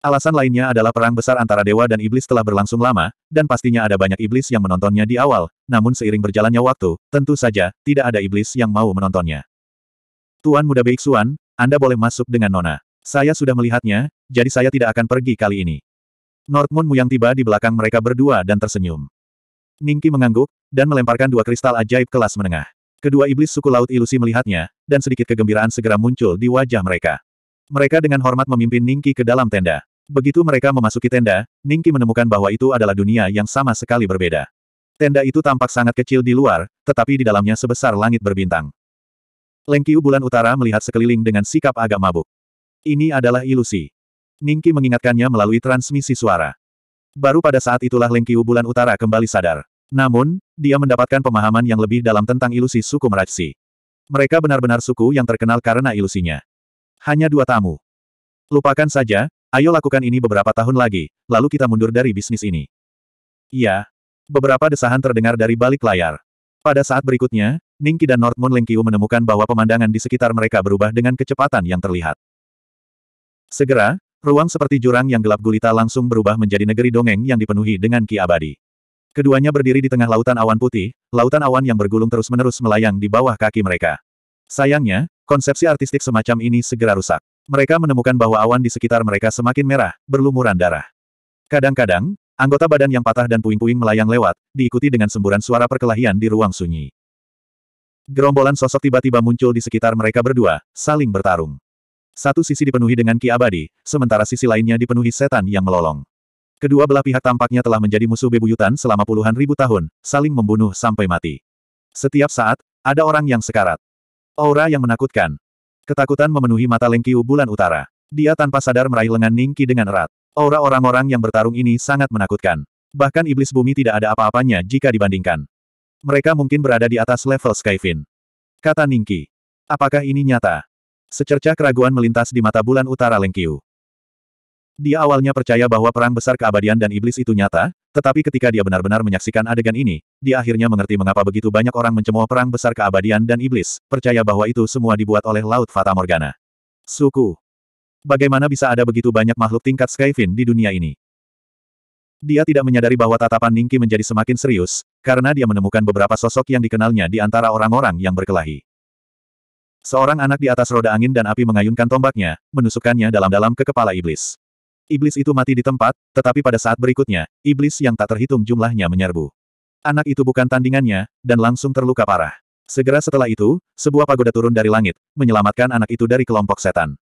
Speaker 1: Alasan lainnya adalah perang besar antara dewa dan iblis telah berlangsung lama, dan pastinya ada banyak iblis yang menontonnya di awal, namun seiring berjalannya waktu, tentu saja, tidak ada iblis yang mau menontonnya. Tuan Muda Beiksuan, Anda boleh masuk dengan Nona. Saya sudah melihatnya, jadi saya tidak akan pergi kali ini. Northmoon yang tiba di belakang mereka berdua dan tersenyum. Ningki mengangguk, dan melemparkan dua kristal ajaib kelas menengah. Kedua iblis suku laut ilusi melihatnya, dan sedikit kegembiraan segera muncul di wajah mereka. Mereka dengan hormat memimpin Ningki ke dalam tenda. Begitu mereka memasuki tenda, Ningki menemukan bahwa itu adalah dunia yang sama sekali berbeda. Tenda itu tampak sangat kecil di luar, tetapi di dalamnya sebesar langit berbintang. Lengkiu bulan utara melihat sekeliling dengan sikap agak mabuk. Ini adalah ilusi. Ningki mengingatkannya melalui transmisi suara. Baru pada saat itulah Leng bulan utara kembali sadar. Namun, dia mendapatkan pemahaman yang lebih dalam tentang ilusi suku Meraci. Mereka benar-benar suku yang terkenal karena ilusinya. Hanya dua tamu. Lupakan saja, ayo lakukan ini beberapa tahun lagi, lalu kita mundur dari bisnis ini. Iya. Beberapa desahan terdengar dari balik layar. Pada saat berikutnya, Ningki dan Northmoon Moon Lengkiu menemukan bahwa pemandangan di sekitar mereka berubah dengan kecepatan yang terlihat. Segera, Ruang seperti jurang yang gelap gulita langsung berubah menjadi negeri dongeng yang dipenuhi dengan ki abadi. Keduanya berdiri di tengah lautan awan putih, lautan awan yang bergulung terus-menerus melayang di bawah kaki mereka. Sayangnya, konsepsi artistik semacam ini segera rusak. Mereka menemukan bahwa awan di sekitar mereka semakin merah, berlumuran darah. Kadang-kadang, anggota badan yang patah dan puing-puing melayang lewat, diikuti dengan semburan suara perkelahian di ruang sunyi. Gerombolan sosok tiba-tiba muncul di sekitar mereka berdua, saling bertarung. Satu sisi dipenuhi dengan ki abadi, sementara sisi lainnya dipenuhi setan yang melolong. Kedua belah pihak tampaknya telah menjadi musuh bebuyutan selama puluhan ribu tahun, saling membunuh sampai mati. Setiap saat, ada orang yang sekarat. Aura yang menakutkan. Ketakutan memenuhi mata Lengkiu bulan utara. Dia tanpa sadar meraih lengan Ningki dengan erat. Aura orang-orang yang bertarung ini sangat menakutkan. Bahkan iblis bumi tidak ada apa-apanya jika dibandingkan. Mereka mungkin berada di atas level Skyfin. Kata Ningki. Apakah ini nyata? Secercah keraguan melintas di mata bulan utara Lengkiu. Dia awalnya percaya bahwa perang besar keabadian dan iblis itu nyata, tetapi ketika dia benar-benar menyaksikan adegan ini, dia akhirnya mengerti mengapa begitu banyak orang mencemooh perang besar keabadian dan iblis, percaya bahwa itu semua dibuat oleh Laut Fata Morgana. Suku. Bagaimana bisa ada begitu banyak makhluk tingkat Skyfin di dunia ini? Dia tidak menyadari bahwa tatapan Ningki menjadi semakin serius, karena dia menemukan beberapa sosok yang dikenalnya di antara orang-orang yang berkelahi. Seorang anak di atas roda angin dan api mengayunkan tombaknya, menusukkannya dalam-dalam ke kepala iblis. Iblis itu mati di tempat, tetapi pada saat berikutnya, iblis yang tak terhitung jumlahnya menyerbu. Anak itu bukan tandingannya, dan langsung terluka parah. Segera setelah itu, sebuah pagoda turun dari langit, menyelamatkan anak itu dari kelompok setan.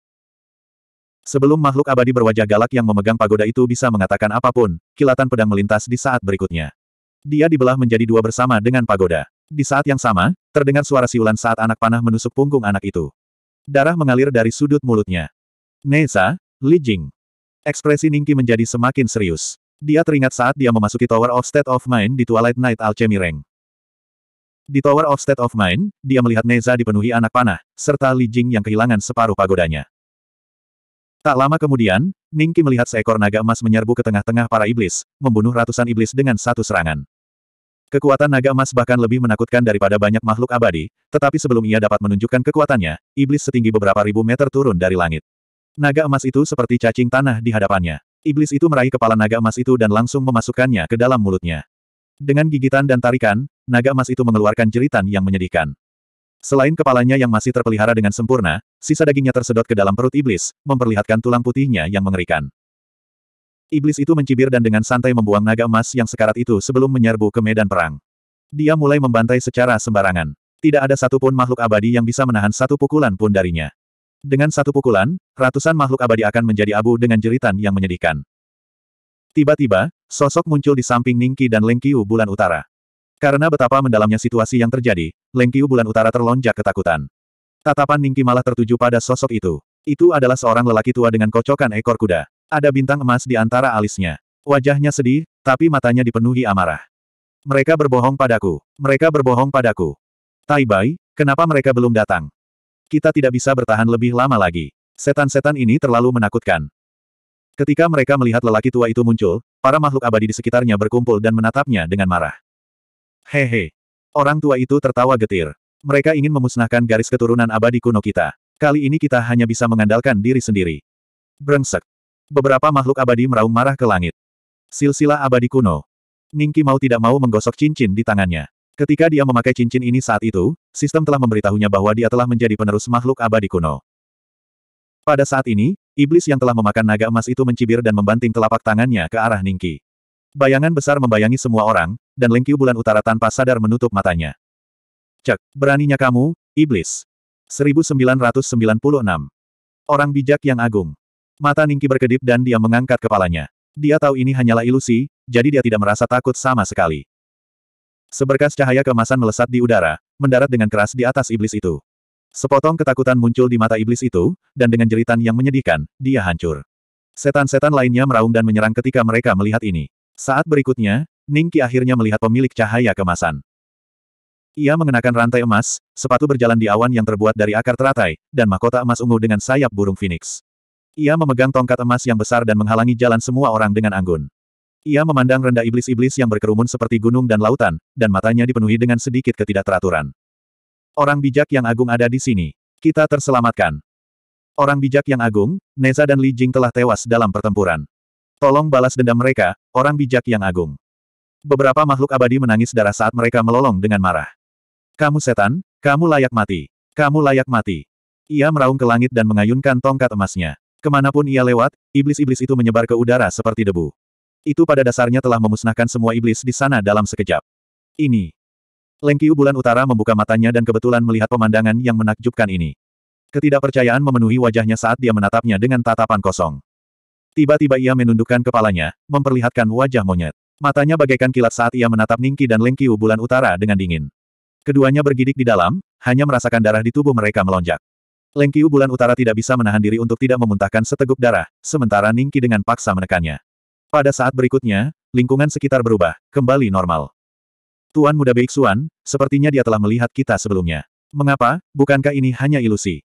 Speaker 1: Sebelum makhluk abadi berwajah galak yang memegang pagoda itu bisa mengatakan apapun, kilatan pedang melintas di saat berikutnya. Dia dibelah menjadi dua bersama dengan pagoda. Di saat yang sama, terdengar suara siulan saat anak panah menusuk punggung anak itu. Darah mengalir dari sudut mulutnya. Neza, Li Jing. Ekspresi Ningki menjadi semakin serius. Dia teringat saat dia memasuki Tower of State of Mind di Twilight Night Alchemy Rank. Di Tower of State of Mind, dia melihat Neza dipenuhi anak panah, serta Li Jing yang kehilangan separuh pagodanya. Tak lama kemudian, Ningki melihat seekor naga emas menyerbu ke tengah-tengah para iblis, membunuh ratusan iblis dengan satu serangan. Kekuatan naga emas bahkan lebih menakutkan daripada banyak makhluk abadi, tetapi sebelum ia dapat menunjukkan kekuatannya, iblis setinggi beberapa ribu meter turun dari langit. Naga emas itu seperti cacing tanah di hadapannya. Iblis itu meraih kepala naga emas itu dan langsung memasukkannya ke dalam mulutnya. Dengan gigitan dan tarikan, naga emas itu mengeluarkan jeritan yang menyedihkan. Selain kepalanya yang masih terpelihara dengan sempurna, sisa dagingnya tersedot ke dalam perut iblis, memperlihatkan tulang putihnya yang mengerikan. Iblis itu mencibir dan dengan santai membuang naga emas yang sekarat itu sebelum menyerbu ke medan perang. Dia mulai membantai secara sembarangan. Tidak ada satupun makhluk abadi yang bisa menahan satu pukulan pun darinya. Dengan satu pukulan, ratusan makhluk abadi akan menjadi abu dengan jeritan yang menyedihkan. Tiba-tiba, sosok muncul di samping Ningki dan Lengkiu bulan utara. Karena betapa mendalamnya situasi yang terjadi, Lengkiu bulan utara terlonjak ketakutan. Tatapan Ningki malah tertuju pada sosok itu. Itu adalah seorang lelaki tua dengan kocokan ekor kuda. Ada bintang emas di antara alisnya. Wajahnya sedih, tapi matanya dipenuhi amarah. Mereka berbohong padaku. Mereka berbohong padaku. Tai Bai, kenapa mereka belum datang? Kita tidak bisa bertahan lebih lama lagi. Setan-setan ini terlalu menakutkan. Ketika mereka melihat lelaki tua itu muncul, para makhluk abadi di sekitarnya berkumpul dan menatapnya dengan marah. Hehe. Orang tua itu tertawa getir. Mereka ingin memusnahkan garis keturunan abadi kuno kita. Kali ini kita hanya bisa mengandalkan diri sendiri. Brengsek. Beberapa makhluk abadi meraung marah ke langit. Silsilah abadi kuno. Ningki mau tidak mau menggosok cincin di tangannya. Ketika dia memakai cincin ini saat itu, sistem telah memberitahunya bahwa dia telah menjadi penerus makhluk abadi kuno. Pada saat ini, iblis yang telah memakan naga emas itu mencibir dan membanting telapak tangannya ke arah Ningki. Bayangan besar membayangi semua orang, dan Lengkiu bulan utara tanpa sadar menutup matanya. Cek, beraninya kamu, iblis. 1996. Orang bijak yang agung. Mata Ningki berkedip dan dia mengangkat kepalanya. Dia tahu ini hanyalah ilusi, jadi dia tidak merasa takut sama sekali. Seberkas cahaya kemasan melesat di udara, mendarat dengan keras di atas iblis itu. Sepotong ketakutan muncul di mata iblis itu, dan dengan jeritan yang menyedihkan, dia hancur. Setan-setan lainnya meraung dan menyerang ketika mereka melihat ini. Saat berikutnya, Ningki akhirnya melihat pemilik cahaya kemasan. Ia mengenakan rantai emas, sepatu berjalan di awan yang terbuat dari akar teratai, dan mahkota emas ungu dengan sayap burung phoenix. Ia memegang tongkat emas yang besar dan menghalangi jalan semua orang dengan anggun. Ia memandang rendah iblis-iblis yang berkerumun seperti gunung dan lautan, dan matanya dipenuhi dengan sedikit ketidakteraturan. Orang bijak yang agung ada di sini. Kita terselamatkan. Orang bijak yang agung, Neza dan Li Jing telah tewas dalam pertempuran. Tolong balas dendam mereka, orang bijak yang agung. Beberapa makhluk abadi menangis darah saat mereka melolong dengan marah. Kamu setan, kamu layak mati. Kamu layak mati. Ia meraung ke langit dan mengayunkan tongkat emasnya. Kemanapun ia lewat, iblis-iblis itu menyebar ke udara seperti debu. Itu pada dasarnya telah memusnahkan semua iblis di sana dalam sekejap. Ini. Lengkiu bulan utara membuka matanya dan kebetulan melihat pemandangan yang menakjubkan ini. Ketidakpercayaan memenuhi wajahnya saat dia menatapnya dengan tatapan kosong. Tiba-tiba ia menundukkan kepalanya, memperlihatkan wajah monyet. Matanya bagaikan kilat saat ia menatap Ningki dan Lengkiu bulan utara dengan dingin. Keduanya bergidik di dalam, hanya merasakan darah di tubuh mereka melonjak. Lengkiu bulan utara tidak bisa menahan diri untuk tidak memuntahkan seteguk darah, sementara Ningki dengan paksa menekannya. Pada saat berikutnya, lingkungan sekitar berubah, kembali normal. Tuan muda Beixuan, sepertinya dia telah melihat kita sebelumnya. Mengapa, bukankah ini hanya ilusi?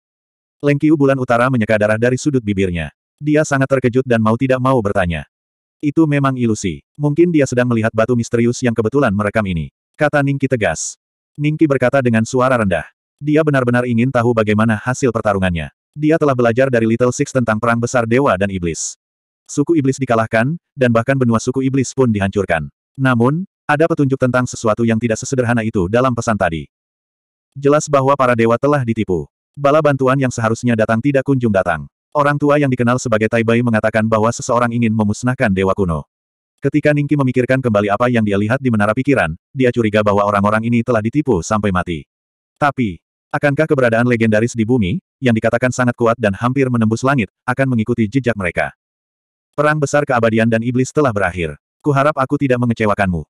Speaker 1: Lengkiu bulan utara menyeka darah dari sudut bibirnya. Dia sangat terkejut dan mau tidak mau bertanya. Itu memang ilusi. Mungkin dia sedang melihat batu misterius yang kebetulan merekam ini. Kata Ningki tegas. Ningki berkata dengan suara rendah. Dia benar-benar ingin tahu bagaimana hasil pertarungannya. Dia telah belajar dari Little Six tentang perang besar dewa dan iblis. Suku iblis dikalahkan, dan bahkan benua suku iblis pun dihancurkan. Namun, ada petunjuk tentang sesuatu yang tidak sesederhana itu dalam pesan tadi. Jelas bahwa para dewa telah ditipu. Bala bantuan yang seharusnya datang tidak kunjung datang. Orang tua yang dikenal sebagai Taibai mengatakan bahwa seseorang ingin memusnahkan dewa kuno. Ketika Ningki memikirkan kembali apa yang dia lihat di menara pikiran, dia curiga bahwa orang-orang ini telah ditipu sampai mati. Tapi, Akankah keberadaan legendaris di bumi, yang dikatakan sangat kuat dan hampir menembus langit, akan mengikuti jejak mereka? Perang besar keabadian dan iblis telah berakhir. Kuharap aku tidak mengecewakanmu.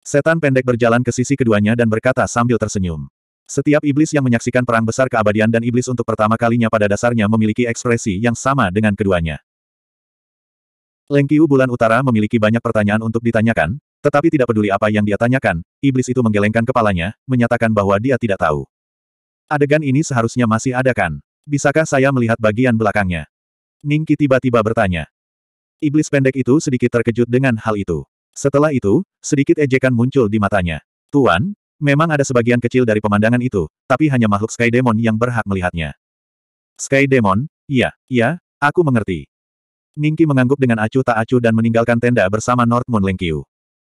Speaker 1: Setan pendek berjalan ke sisi keduanya dan berkata sambil tersenyum. Setiap iblis yang menyaksikan perang besar keabadian dan iblis untuk pertama kalinya pada dasarnya memiliki ekspresi yang sama dengan keduanya. Lengkiu bulan utara memiliki banyak pertanyaan untuk ditanyakan, tetapi tidak peduli apa yang dia tanyakan, iblis itu menggelengkan kepalanya, menyatakan bahwa dia tidak tahu. Adegan ini seharusnya masih ada kan? Bisakah saya melihat bagian belakangnya? Ningki tiba-tiba bertanya. Iblis pendek itu sedikit terkejut dengan hal itu. Setelah itu, sedikit ejekan muncul di matanya. Tuan, memang ada sebagian kecil dari pemandangan itu, tapi hanya makhluk Sky Demon yang berhak melihatnya. Sky Demon, iya, iya, aku mengerti. Ningki mengangguk dengan acuh tak acuh dan meninggalkan tenda bersama North Moon Lengkiu.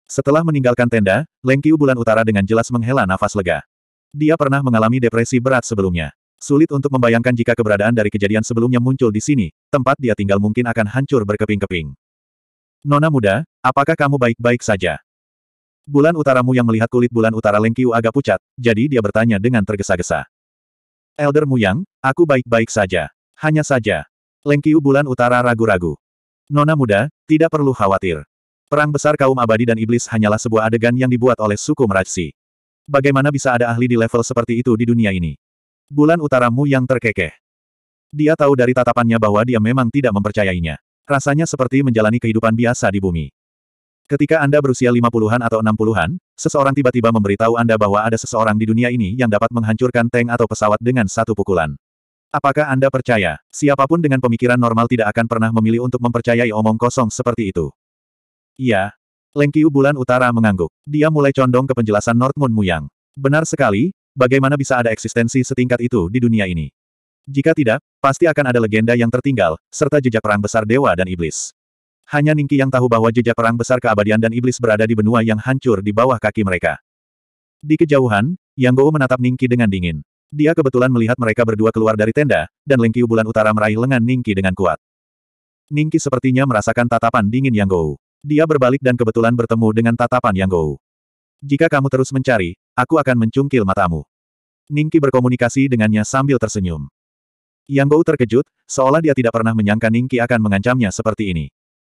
Speaker 1: Setelah meninggalkan tenda, Lengkiu bulan utara dengan jelas menghela nafas lega. Dia pernah mengalami depresi berat sebelumnya. Sulit untuk membayangkan jika keberadaan dari kejadian sebelumnya muncul di sini, tempat dia tinggal mungkin akan hancur berkeping-keping. Nona muda, apakah kamu baik-baik saja? Bulan utaramu yang melihat kulit bulan utara Lengkiu agak pucat, jadi dia bertanya dengan tergesa-gesa. Elder Muyang, aku baik-baik saja. Hanya saja. Lengkiu bulan utara ragu-ragu. Nona muda, tidak perlu khawatir. Perang besar kaum abadi dan iblis hanyalah sebuah adegan yang dibuat oleh suku Merajsi. Bagaimana bisa ada ahli di level seperti itu di dunia ini? Bulan utaramu yang terkekeh. Dia tahu dari tatapannya bahwa dia memang tidak mempercayainya. Rasanya seperti menjalani kehidupan biasa di bumi. Ketika Anda berusia lima puluhan atau enam puluhan, seseorang tiba-tiba memberitahu Anda bahwa ada seseorang di dunia ini yang dapat menghancurkan tank atau pesawat dengan satu pukulan. Apakah Anda percaya, siapapun dengan pemikiran normal tidak akan pernah memilih untuk mempercayai omong kosong seperti itu? Iya, Lengkiu bulan utara mengangguk. Dia mulai condong ke penjelasan North Moon Muyang. Benar sekali, bagaimana bisa ada eksistensi setingkat itu di dunia ini? Jika tidak, pasti akan ada legenda yang tertinggal, serta jejak perang besar dewa dan iblis. Hanya Ningki yang tahu bahwa jejak perang besar keabadian dan iblis berada di benua yang hancur di bawah kaki mereka. Di kejauhan, Yang Gou menatap Ningki dengan dingin. Dia kebetulan melihat mereka berdua keluar dari tenda, dan Lengkiu bulan utara meraih lengan Ningki dengan kuat. Ningki sepertinya merasakan tatapan dingin Yang Gou. Dia berbalik dan kebetulan bertemu dengan tatapan Yang Gou. Jika kamu terus mencari, aku akan mencungkil matamu. Ningki berkomunikasi dengannya sambil tersenyum. Yang Gou terkejut, seolah dia tidak pernah menyangka Ningki akan mengancamnya seperti ini.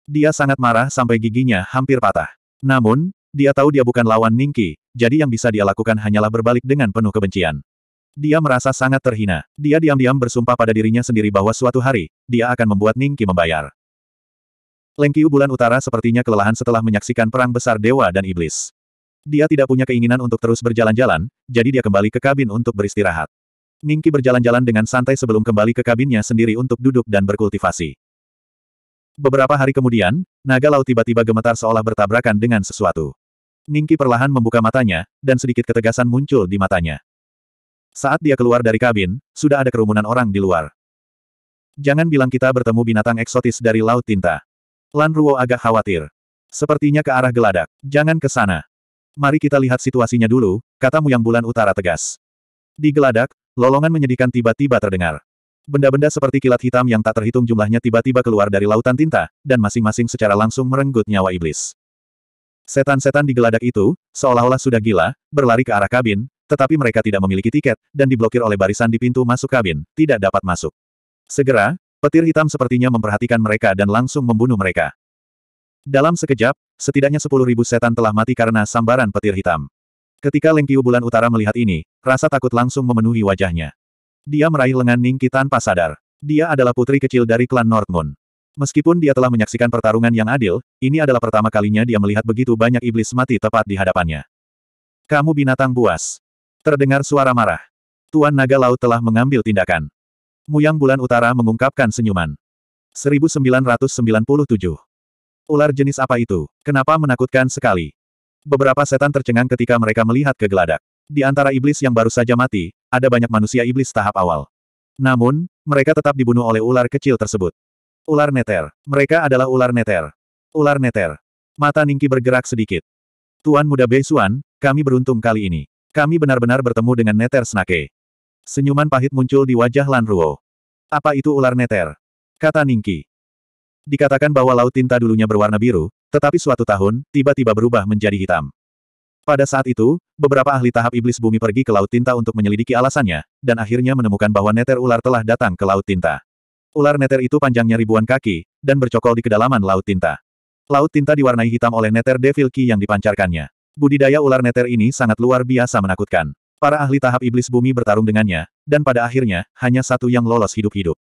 Speaker 1: Dia sangat marah sampai giginya hampir patah. Namun, dia tahu dia bukan lawan Ningki, jadi yang bisa dia lakukan hanyalah berbalik dengan penuh kebencian. Dia merasa sangat terhina. Dia diam-diam bersumpah pada dirinya sendiri bahwa suatu hari, dia akan membuat Ningki membayar. Lengkiu bulan utara sepertinya kelelahan setelah menyaksikan perang besar dewa dan iblis. Dia tidak punya keinginan untuk terus berjalan-jalan, jadi dia kembali ke kabin untuk beristirahat. Ningki berjalan-jalan dengan santai sebelum kembali ke kabinnya sendiri untuk duduk dan berkultivasi. Beberapa hari kemudian, naga laut tiba-tiba gemetar seolah bertabrakan dengan sesuatu. Ningki perlahan membuka matanya, dan sedikit ketegasan muncul di matanya. Saat dia keluar dari kabin, sudah ada kerumunan orang di luar. Jangan bilang kita bertemu binatang eksotis dari Laut Tinta. Lan Ruo agak khawatir. Sepertinya ke arah geladak. Jangan ke sana. Mari kita lihat situasinya dulu, kata Yang Bulan Utara tegas. Di geladak, lolongan menyedihkan tiba-tiba terdengar. Benda-benda seperti kilat hitam yang tak terhitung jumlahnya tiba-tiba keluar dari lautan tinta, dan masing-masing secara langsung merenggut nyawa iblis. Setan-setan di geladak itu, seolah-olah sudah gila, berlari ke arah kabin, tetapi mereka tidak memiliki tiket, dan diblokir oleh barisan di pintu masuk kabin, tidak dapat masuk. Segera, Petir hitam sepertinya memperhatikan mereka dan langsung membunuh mereka. Dalam sekejap, setidaknya sepuluh ribu setan telah mati karena sambaran petir hitam. Ketika Lengkiu Bulan Utara melihat ini, rasa takut langsung memenuhi wajahnya. Dia meraih lengan Ningki tanpa sadar. Dia adalah putri kecil dari klan North Meskipun dia telah menyaksikan pertarungan yang adil, ini adalah pertama kalinya dia melihat begitu banyak iblis mati tepat di hadapannya. Kamu binatang buas. Terdengar suara marah. Tuan Naga Laut telah mengambil tindakan. Muyang Bulan Utara mengungkapkan senyuman. 1997. Ular jenis apa itu? Kenapa menakutkan sekali? Beberapa setan tercengang ketika mereka melihat ke geladak. Di antara iblis yang baru saja mati, ada banyak manusia iblis tahap awal. Namun, mereka tetap dibunuh oleh ular kecil tersebut. Ular neter. Mereka adalah ular neter. Ular neter. Mata Ningki bergerak sedikit. Tuan muda Beisuan, kami beruntung kali ini. Kami benar-benar bertemu dengan neter Snake. Senyuman pahit muncul di wajah Lan Ruo. Apa itu ular neter? Kata Ningki. Dikatakan bahwa laut tinta dulunya berwarna biru, tetapi suatu tahun, tiba-tiba berubah menjadi hitam. Pada saat itu, beberapa ahli tahap iblis bumi pergi ke laut tinta untuk menyelidiki alasannya, dan akhirnya menemukan bahwa neter ular telah datang ke laut tinta. Ular neter itu panjangnya ribuan kaki, dan bercokol di kedalaman laut tinta. Laut tinta diwarnai hitam oleh neter devil ki yang dipancarkannya. Budidaya ular neter ini sangat luar biasa menakutkan. Para ahli tahap iblis bumi bertarung dengannya, dan pada akhirnya, hanya satu yang lolos hidup-hidup.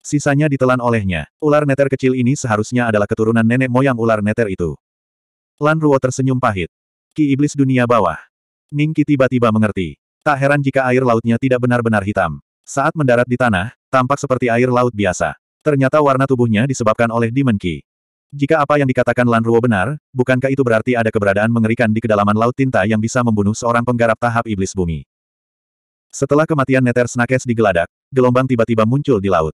Speaker 1: Sisanya ditelan olehnya. Ular neter kecil ini seharusnya adalah keturunan nenek moyang ular neter itu. Lan Ruo tersenyum pahit. Ki iblis dunia bawah. Ning Ki tiba-tiba mengerti. Tak heran jika air lautnya tidak benar-benar hitam. Saat mendarat di tanah, tampak seperti air laut biasa. Ternyata warna tubuhnya disebabkan oleh Demon Ki. Jika apa yang dikatakan Lan Ruo benar, bukankah itu berarti ada keberadaan mengerikan di kedalaman Laut Tinta yang bisa membunuh seorang penggarap tahap iblis bumi? Setelah kematian Neter Snakes digeladak, gelombang tiba-tiba muncul di laut.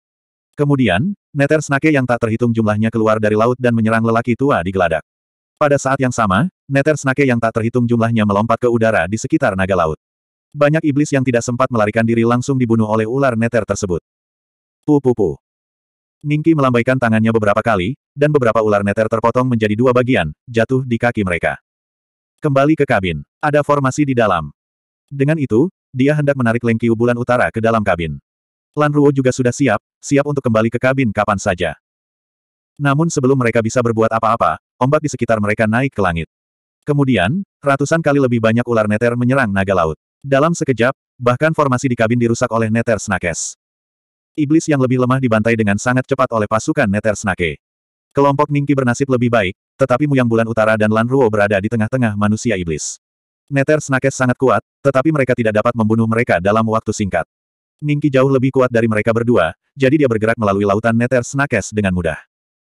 Speaker 1: Kemudian, Neter Snake yang tak terhitung jumlahnya keluar dari laut dan menyerang lelaki tua di geladak. Pada saat yang sama, Neter Snake yang tak terhitung jumlahnya melompat ke udara di sekitar naga laut. Banyak iblis yang tidak sempat melarikan diri langsung dibunuh oleh ular Neter tersebut. Pu-pu-pu. Ningki melambaikan tangannya beberapa kali, dan beberapa ular neter terpotong menjadi dua bagian, jatuh di kaki mereka. Kembali ke kabin. Ada formasi di dalam. Dengan itu, dia hendak menarik Lengkiu bulan utara ke dalam kabin. Lan Ruo juga sudah siap, siap untuk kembali ke kabin kapan saja. Namun sebelum mereka bisa berbuat apa-apa, ombak di sekitar mereka naik ke langit. Kemudian, ratusan kali lebih banyak ular neter menyerang naga laut. Dalam sekejap, bahkan formasi di kabin dirusak oleh neter snakes. Iblis yang lebih lemah dibantai dengan sangat cepat oleh pasukan Neter Snake. Kelompok Ningki bernasib lebih baik, tetapi Muyang Bulan Utara dan Lan Ruo berada di tengah-tengah manusia iblis. Neter Snake sangat kuat, tetapi mereka tidak dapat membunuh mereka dalam waktu singkat. Ningki jauh lebih kuat dari mereka berdua, jadi dia bergerak melalui lautan Neter Snakes dengan mudah.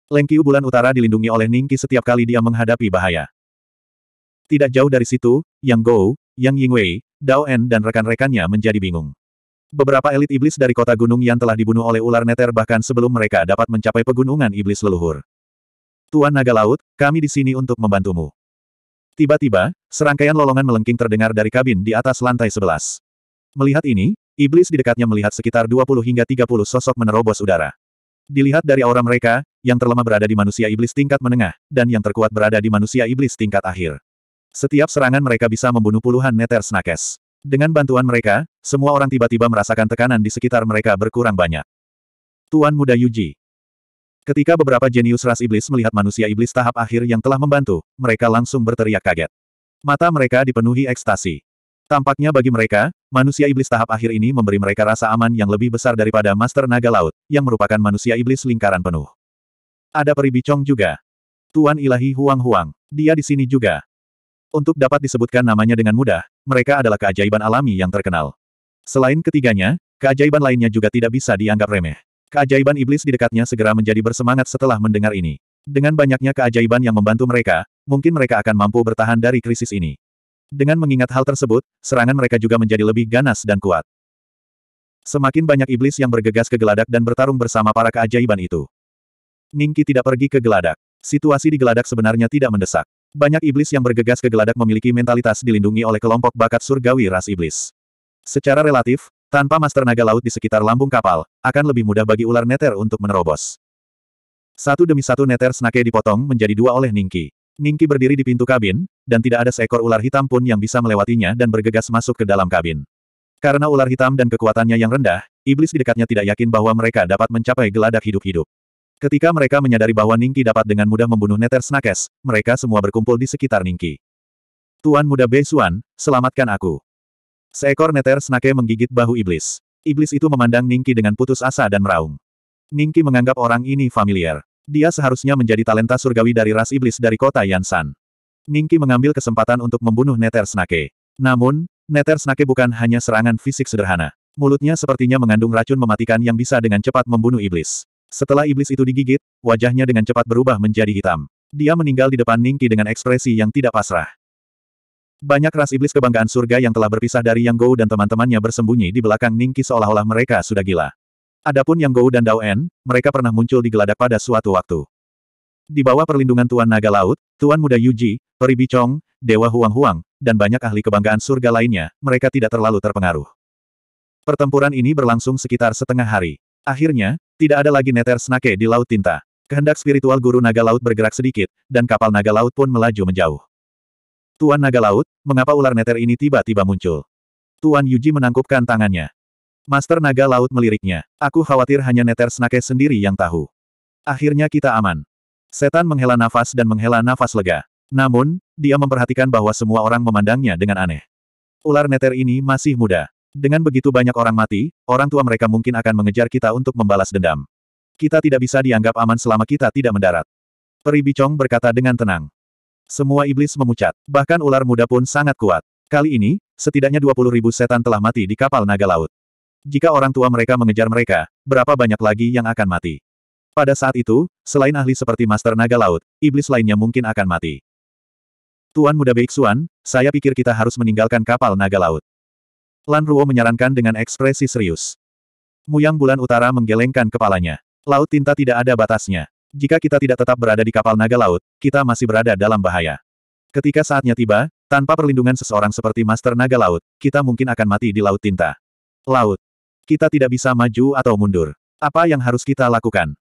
Speaker 1: Lengkiu Bulan Utara dilindungi oleh Ningki setiap kali dia menghadapi bahaya. Tidak jauh dari situ, Yang Gou, Yang Yingwei, Dao En dan rekan-rekannya menjadi bingung. Beberapa elit iblis dari kota gunung yang telah dibunuh oleh ular neter bahkan sebelum mereka dapat mencapai pegunungan iblis leluhur. Tuan Naga Laut, kami di sini untuk membantumu. Tiba-tiba, serangkaian lolongan melengking terdengar dari kabin di atas lantai 11. Melihat ini, iblis di dekatnya melihat sekitar 20 hingga 30 sosok menerobos udara. Dilihat dari aura mereka, yang terlemah berada di manusia iblis tingkat menengah, dan yang terkuat berada di manusia iblis tingkat akhir. Setiap serangan mereka bisa membunuh puluhan neter snakes. Dengan bantuan mereka, semua orang tiba-tiba merasakan tekanan di sekitar mereka berkurang banyak. Tuan Muda Yuji. Ketika beberapa jenius ras iblis melihat manusia iblis tahap akhir yang telah membantu, mereka langsung berteriak kaget. Mata mereka dipenuhi ekstasi. Tampaknya bagi mereka, manusia iblis tahap akhir ini memberi mereka rasa aman yang lebih besar daripada Master Naga Laut, yang merupakan manusia iblis lingkaran penuh. Ada peribicong juga. Tuan Ilahi Huang Huang, dia di sini juga. Untuk dapat disebutkan namanya dengan mudah, mereka adalah keajaiban alami yang terkenal. Selain ketiganya, keajaiban lainnya juga tidak bisa dianggap remeh. Keajaiban iblis di dekatnya segera menjadi bersemangat setelah mendengar ini. Dengan banyaknya keajaiban yang membantu mereka, mungkin mereka akan mampu bertahan dari krisis ini. Dengan mengingat hal tersebut, serangan mereka juga menjadi lebih ganas dan kuat. Semakin banyak iblis yang bergegas ke geladak dan bertarung bersama para keajaiban itu. Ningki tidak pergi ke geladak. Situasi di geladak sebenarnya tidak mendesak. Banyak iblis yang bergegas ke geladak memiliki mentalitas dilindungi oleh kelompok bakat surgawi ras iblis. Secara relatif, tanpa master naga laut di sekitar lambung kapal, akan lebih mudah bagi ular neter untuk menerobos. Satu demi satu neter snake dipotong menjadi dua oleh Ningki. Ningki berdiri di pintu kabin, dan tidak ada seekor ular hitam pun yang bisa melewatinya dan bergegas masuk ke dalam kabin. Karena ular hitam dan kekuatannya yang rendah, iblis di dekatnya tidak yakin bahwa mereka dapat mencapai geladak hidup-hidup. Ketika mereka menyadari bahwa Ningki dapat dengan mudah membunuh Neter Snakes, mereka semua berkumpul di sekitar Ningki. Tuan muda Beisuan, selamatkan aku. Seekor Neter Snake menggigit bahu iblis. Iblis itu memandang Ningki dengan putus asa dan meraung. Ningki menganggap orang ini familiar. Dia seharusnya menjadi talenta surgawi dari ras iblis dari kota Yansan. Ningki mengambil kesempatan untuk membunuh Neter Snake. Namun, Neter Snake bukan hanya serangan fisik sederhana. Mulutnya sepertinya mengandung racun mematikan yang bisa dengan cepat membunuh iblis. Setelah iblis itu digigit, wajahnya dengan cepat berubah menjadi hitam. Dia meninggal di depan Ningki dengan ekspresi yang tidak pasrah. Banyak ras iblis kebanggaan surga yang telah berpisah dari Yang Gou dan teman-temannya bersembunyi di belakang Ningki seolah-olah mereka sudah gila. Adapun Yang Gou dan Dao En, mereka pernah muncul di geladak pada suatu waktu. Di bawah perlindungan Tuan Naga Laut, Tuan Muda Yuji, Peri Bicong, Dewa Huang Huang, dan banyak ahli kebanggaan surga lainnya, mereka tidak terlalu terpengaruh. Pertempuran ini berlangsung sekitar setengah hari. Akhirnya, tidak ada lagi neter snake di Laut Tinta. Kehendak spiritual guru naga laut bergerak sedikit, dan kapal naga laut pun melaju menjauh. Tuan naga laut, mengapa ular neter ini tiba-tiba muncul? Tuan Yuji menangkupkan tangannya. Master naga laut meliriknya. Aku khawatir hanya neter snake sendiri yang tahu. Akhirnya kita aman. Setan menghela nafas dan menghela nafas lega. Namun, dia memperhatikan bahwa semua orang memandangnya dengan aneh. Ular neter ini masih muda. Dengan begitu banyak orang mati, orang tua mereka mungkin akan mengejar kita untuk membalas dendam. Kita tidak bisa dianggap aman selama kita tidak mendarat. Peri Bicong berkata dengan tenang. Semua iblis memucat, bahkan ular muda pun sangat kuat. Kali ini, setidaknya 20 ribu setan telah mati di kapal naga laut. Jika orang tua mereka mengejar mereka, berapa banyak lagi yang akan mati? Pada saat itu, selain ahli seperti Master Naga Laut, iblis lainnya mungkin akan mati. Tuan Muda Beiksuan, saya pikir kita harus meninggalkan kapal naga laut. Lan Ruo menyarankan dengan ekspresi serius. Muyang Bulan Utara menggelengkan kepalanya. Laut tinta tidak ada batasnya. Jika kita tidak tetap berada di kapal naga laut, kita masih berada dalam bahaya. Ketika saatnya tiba, tanpa perlindungan seseorang seperti Master Naga Laut, kita mungkin akan mati di laut tinta. Laut. Kita tidak bisa maju atau mundur. Apa yang harus kita lakukan?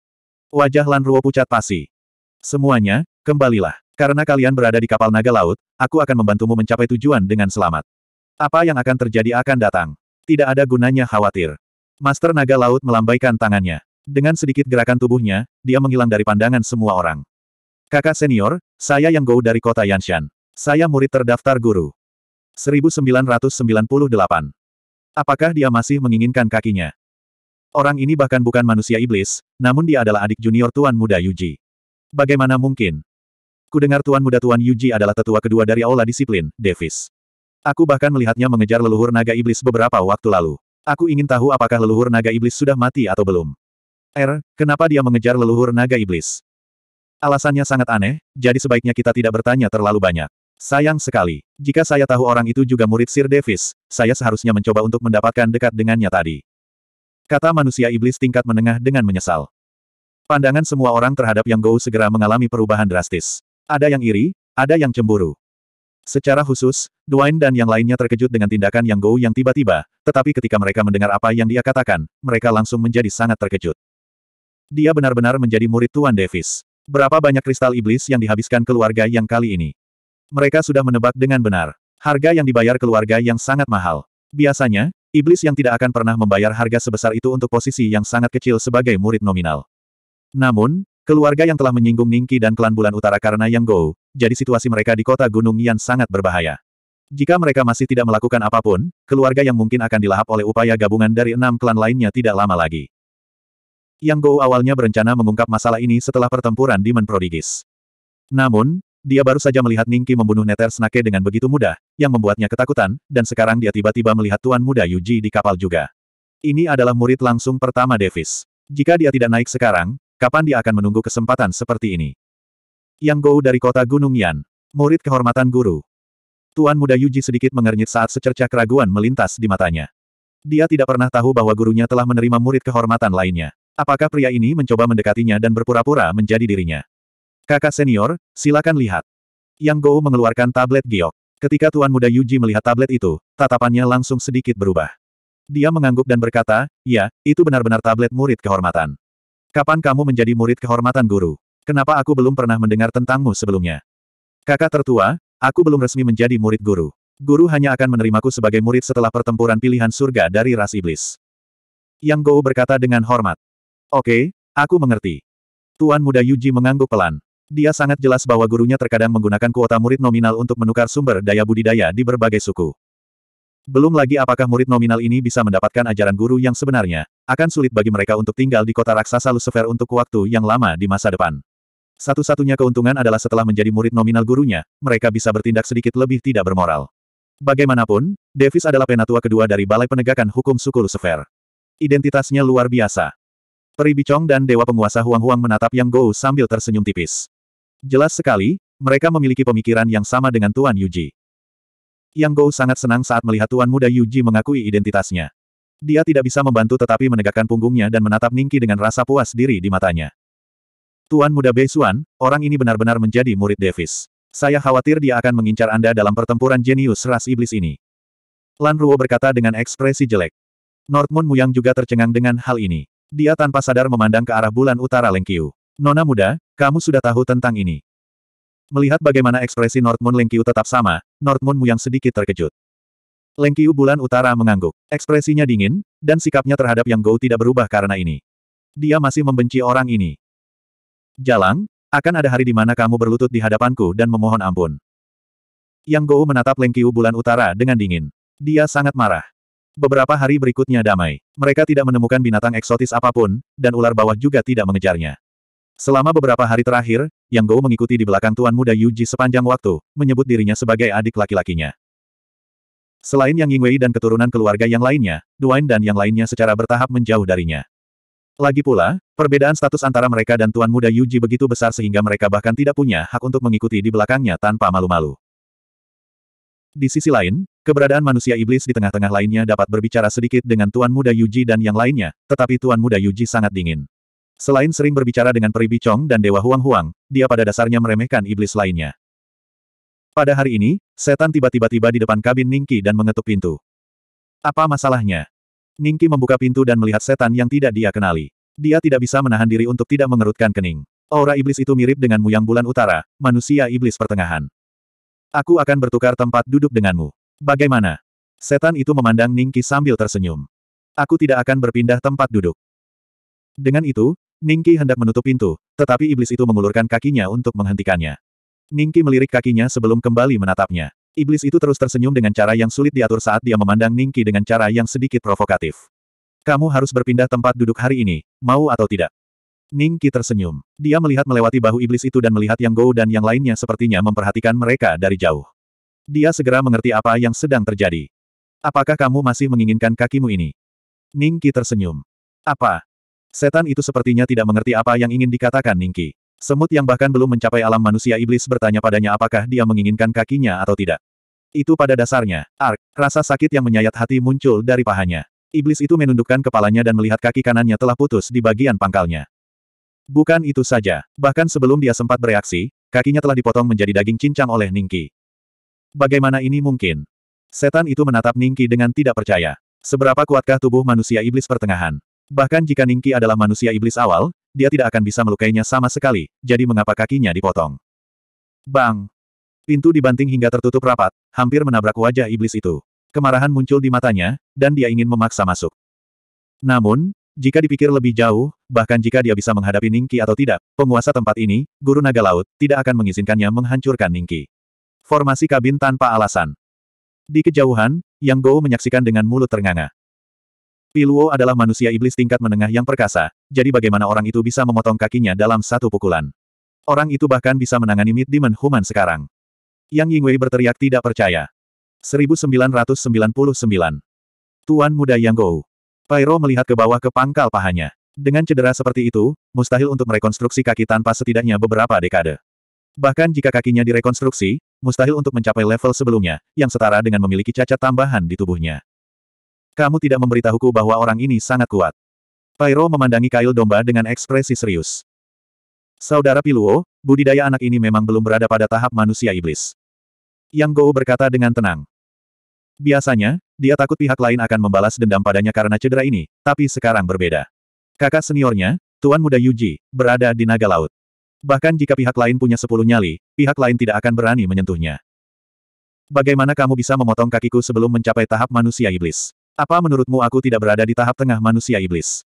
Speaker 1: Wajah Lan Ruo pucat pasi. Semuanya, kembalilah. Karena kalian berada di kapal naga laut, aku akan membantumu mencapai tujuan dengan selamat. Apa yang akan terjadi akan datang. Tidak ada gunanya khawatir. Master Naga Laut melambaikan tangannya. Dengan sedikit gerakan tubuhnya, dia menghilang dari pandangan semua orang. Kakak senior, saya yang Gou dari kota Yanshan. Saya murid terdaftar guru. 1998. Apakah dia masih menginginkan kakinya? Orang ini bahkan bukan manusia iblis, namun dia adalah adik junior Tuan Muda Yuji. Bagaimana mungkin? Kudengar Tuan Muda Tuan Yuji adalah tetua kedua dari Aula Disiplin, Davis. Aku bahkan melihatnya mengejar leluhur naga iblis beberapa waktu lalu. Aku ingin tahu apakah leluhur naga iblis sudah mati atau belum. Er, kenapa dia mengejar leluhur naga iblis? Alasannya sangat aneh, jadi sebaiknya kita tidak bertanya terlalu banyak. Sayang sekali. Jika saya tahu orang itu juga murid Sir Davis, saya seharusnya mencoba untuk mendapatkan dekat dengannya tadi. Kata manusia iblis tingkat menengah dengan menyesal. Pandangan semua orang terhadap Yang Gou segera mengalami perubahan drastis. Ada yang iri, ada yang cemburu. Secara khusus, Dwayne dan yang lainnya terkejut dengan tindakan Yang Gou yang tiba-tiba, tetapi ketika mereka mendengar apa yang dia katakan, mereka langsung menjadi sangat terkejut. Dia benar-benar menjadi murid Tuan Davis. Berapa banyak kristal iblis yang dihabiskan keluarga yang kali ini? Mereka sudah menebak dengan benar. Harga yang dibayar keluarga yang sangat mahal. Biasanya, iblis yang tidak akan pernah membayar harga sebesar itu untuk posisi yang sangat kecil sebagai murid nominal. Namun, Keluarga yang telah menyinggung Ningki dan klan bulan utara karena Yang Go, jadi situasi mereka di kota Gunung Yan sangat berbahaya. Jika mereka masih tidak melakukan apapun, keluarga yang mungkin akan dilahap oleh upaya gabungan dari enam klan lainnya tidak lama lagi. Yang Go awalnya berencana mengungkap masalah ini setelah pertempuran di Menprodigis. Namun, dia baru saja melihat Ningki membunuh Neter Snake dengan begitu mudah, yang membuatnya ketakutan, dan sekarang dia tiba-tiba melihat Tuan Muda Yuji di kapal juga. Ini adalah murid langsung pertama Davis. Jika dia tidak naik sekarang, Kapan dia akan menunggu kesempatan seperti ini? Yang Gou dari kota Gunung Yan. Murid kehormatan guru. Tuan muda Yuji sedikit mengernyit saat secercah keraguan melintas di matanya. Dia tidak pernah tahu bahwa gurunya telah menerima murid kehormatan lainnya. Apakah pria ini mencoba mendekatinya dan berpura-pura menjadi dirinya? Kakak senior, silakan lihat. Yang Gou mengeluarkan tablet giok. Ketika Tuan Muda Yuji melihat tablet itu, tatapannya langsung sedikit berubah. Dia mengangguk dan berkata, ya, itu benar-benar tablet murid kehormatan. Kapan kamu menjadi murid kehormatan guru? Kenapa aku belum pernah mendengar tentangmu sebelumnya? Kakak tertua, aku belum resmi menjadi murid guru. Guru hanya akan menerimaku sebagai murid setelah pertempuran pilihan surga dari ras iblis. Yang Gou berkata dengan hormat. Oke, okay, aku mengerti. Tuan muda Yuji mengangguk pelan. Dia sangat jelas bahwa gurunya terkadang menggunakan kuota murid nominal untuk menukar sumber daya budidaya di berbagai suku. Belum lagi apakah murid nominal ini bisa mendapatkan ajaran guru yang sebenarnya, akan sulit bagi mereka untuk tinggal di kota raksasa Lucifer untuk waktu yang lama di masa depan. Satu-satunya keuntungan adalah setelah menjadi murid nominal gurunya, mereka bisa bertindak sedikit lebih tidak bermoral. Bagaimanapun, Davis adalah penatua kedua dari Balai Penegakan Hukum Suku Lucifer. Identitasnya luar biasa. Peri Bicong dan Dewa Penguasa Huang-Huang menatap Yang Gou sambil tersenyum tipis. Jelas sekali, mereka memiliki pemikiran yang sama dengan Tuan Yuji. Yang Gou sangat senang saat melihat Tuan Muda Yuji mengakui identitasnya. Dia tidak bisa membantu tetapi menegakkan punggungnya dan menatap Ningki dengan rasa puas diri di matanya. Tuan Muda Beisuan, orang ini benar-benar menjadi murid Davis. Saya khawatir dia akan mengincar Anda dalam pertempuran jenius ras iblis ini. Lan Ruo berkata dengan ekspresi jelek. North Moon Muyang juga tercengang dengan hal ini. Dia tanpa sadar memandang ke arah bulan utara Lengkiu. Nona muda, kamu sudah tahu tentang ini. Melihat bagaimana ekspresi North Moon Lengkiu tetap sama, North Moon Muyang sedikit terkejut. Lengkiu bulan utara mengangguk. Ekspresinya dingin, dan sikapnya terhadap Yang Gou tidak berubah karena ini. Dia masih membenci orang ini. Jalang, akan ada hari di mana kamu berlutut di hadapanku dan memohon ampun. Yang Gou menatap Lengkiu bulan utara dengan dingin. Dia sangat marah. Beberapa hari berikutnya damai. Mereka tidak menemukan binatang eksotis apapun, dan ular bawah juga tidak mengejarnya. Selama beberapa hari terakhir, Yang Gou mengikuti di belakang Tuan Muda Yuji sepanjang waktu, menyebut dirinya sebagai adik laki-lakinya. Selain Yang Yingwei dan keturunan keluarga yang lainnya, Duan dan yang lainnya secara bertahap menjauh darinya. Lagi pula, perbedaan status antara mereka dan Tuan Muda Yuji begitu besar sehingga mereka bahkan tidak punya hak untuk mengikuti di belakangnya tanpa malu-malu. Di sisi lain, keberadaan manusia iblis di tengah-tengah lainnya dapat berbicara sedikit dengan Tuan Muda Yuji dan yang lainnya, tetapi Tuan Muda Yuji sangat dingin. Selain sering berbicara dengan Peri Bicong dan Dewa Huang-Huang, dia pada dasarnya meremehkan iblis lainnya. Pada hari ini, setan tiba-tiba tiba di depan kabin Ningki dan mengetuk pintu. Apa masalahnya? Ningki membuka pintu dan melihat setan yang tidak dia kenali. Dia tidak bisa menahan diri untuk tidak mengerutkan kening. Aura iblis itu mirip dengan Muyang Bulan Utara, manusia iblis pertengahan. Aku akan bertukar tempat duduk denganmu. Bagaimana? Setan itu memandang Ningki sambil tersenyum. Aku tidak akan berpindah tempat duduk. Dengan itu, Ningki hendak menutup pintu, tetapi iblis itu mengulurkan kakinya untuk menghentikannya. Ningki melirik kakinya sebelum kembali menatapnya. Iblis itu terus tersenyum dengan cara yang sulit diatur saat dia memandang Ningki dengan cara yang sedikit provokatif. Kamu harus berpindah tempat duduk hari ini, mau atau tidak. Ningki tersenyum. Dia melihat melewati bahu iblis itu dan melihat Yang Gou dan yang lainnya sepertinya memperhatikan mereka dari jauh. Dia segera mengerti apa yang sedang terjadi. Apakah kamu masih menginginkan kakimu ini? Ningki tersenyum. Apa, Setan itu sepertinya tidak mengerti apa yang ingin dikatakan Ningki. Semut yang bahkan belum mencapai alam manusia iblis bertanya padanya apakah dia menginginkan kakinya atau tidak. Itu pada dasarnya, Ark, rasa sakit yang menyayat hati muncul dari pahanya. Iblis itu menundukkan kepalanya dan melihat kaki kanannya telah putus di bagian pangkalnya. Bukan itu saja, bahkan sebelum dia sempat bereaksi, kakinya telah dipotong menjadi daging cincang oleh Ningki. Bagaimana ini mungkin? Setan itu menatap Ningki dengan tidak percaya. Seberapa kuatkah tubuh manusia iblis pertengahan? Bahkan jika Ningki adalah manusia iblis awal, dia tidak akan bisa melukainya sama sekali, jadi mengapa kakinya dipotong. Bang! Pintu dibanting hingga tertutup rapat, hampir menabrak wajah iblis itu. Kemarahan muncul di matanya, dan dia ingin memaksa masuk. Namun, jika dipikir lebih jauh, bahkan jika dia bisa menghadapi Ningki atau tidak, penguasa tempat ini, Guru Naga Laut, tidak akan mengizinkannya menghancurkan Ningki. Formasi kabin tanpa alasan. Di kejauhan, Yang Go menyaksikan dengan mulut ternganga. Piluo adalah manusia iblis tingkat menengah yang perkasa, jadi bagaimana orang itu bisa memotong kakinya dalam satu pukulan. Orang itu bahkan bisa menangani Mid Demon Human sekarang. Yang Yingwei berteriak tidak percaya. 1999 Tuan muda Yang Gou. Pyro melihat ke bawah ke pangkal pahanya. Dengan cedera seperti itu, mustahil untuk merekonstruksi kaki tanpa setidaknya beberapa dekade. Bahkan jika kakinya direkonstruksi, mustahil untuk mencapai level sebelumnya, yang setara dengan memiliki cacat tambahan di tubuhnya. Kamu tidak memberitahuku bahwa orang ini sangat kuat. Pyro memandangi kail domba dengan ekspresi serius. Saudara Piluo, budidaya anak ini memang belum berada pada tahap manusia iblis. Yang Gou berkata dengan tenang. Biasanya, dia takut pihak lain akan membalas dendam padanya karena cedera ini, tapi sekarang berbeda. Kakak seniornya, Tuan Muda Yuji, berada di Naga Laut. Bahkan jika pihak lain punya sepuluh nyali, pihak lain tidak akan berani menyentuhnya. Bagaimana kamu bisa memotong kakiku sebelum mencapai tahap manusia iblis? Apa menurutmu aku tidak berada di tahap tengah manusia iblis?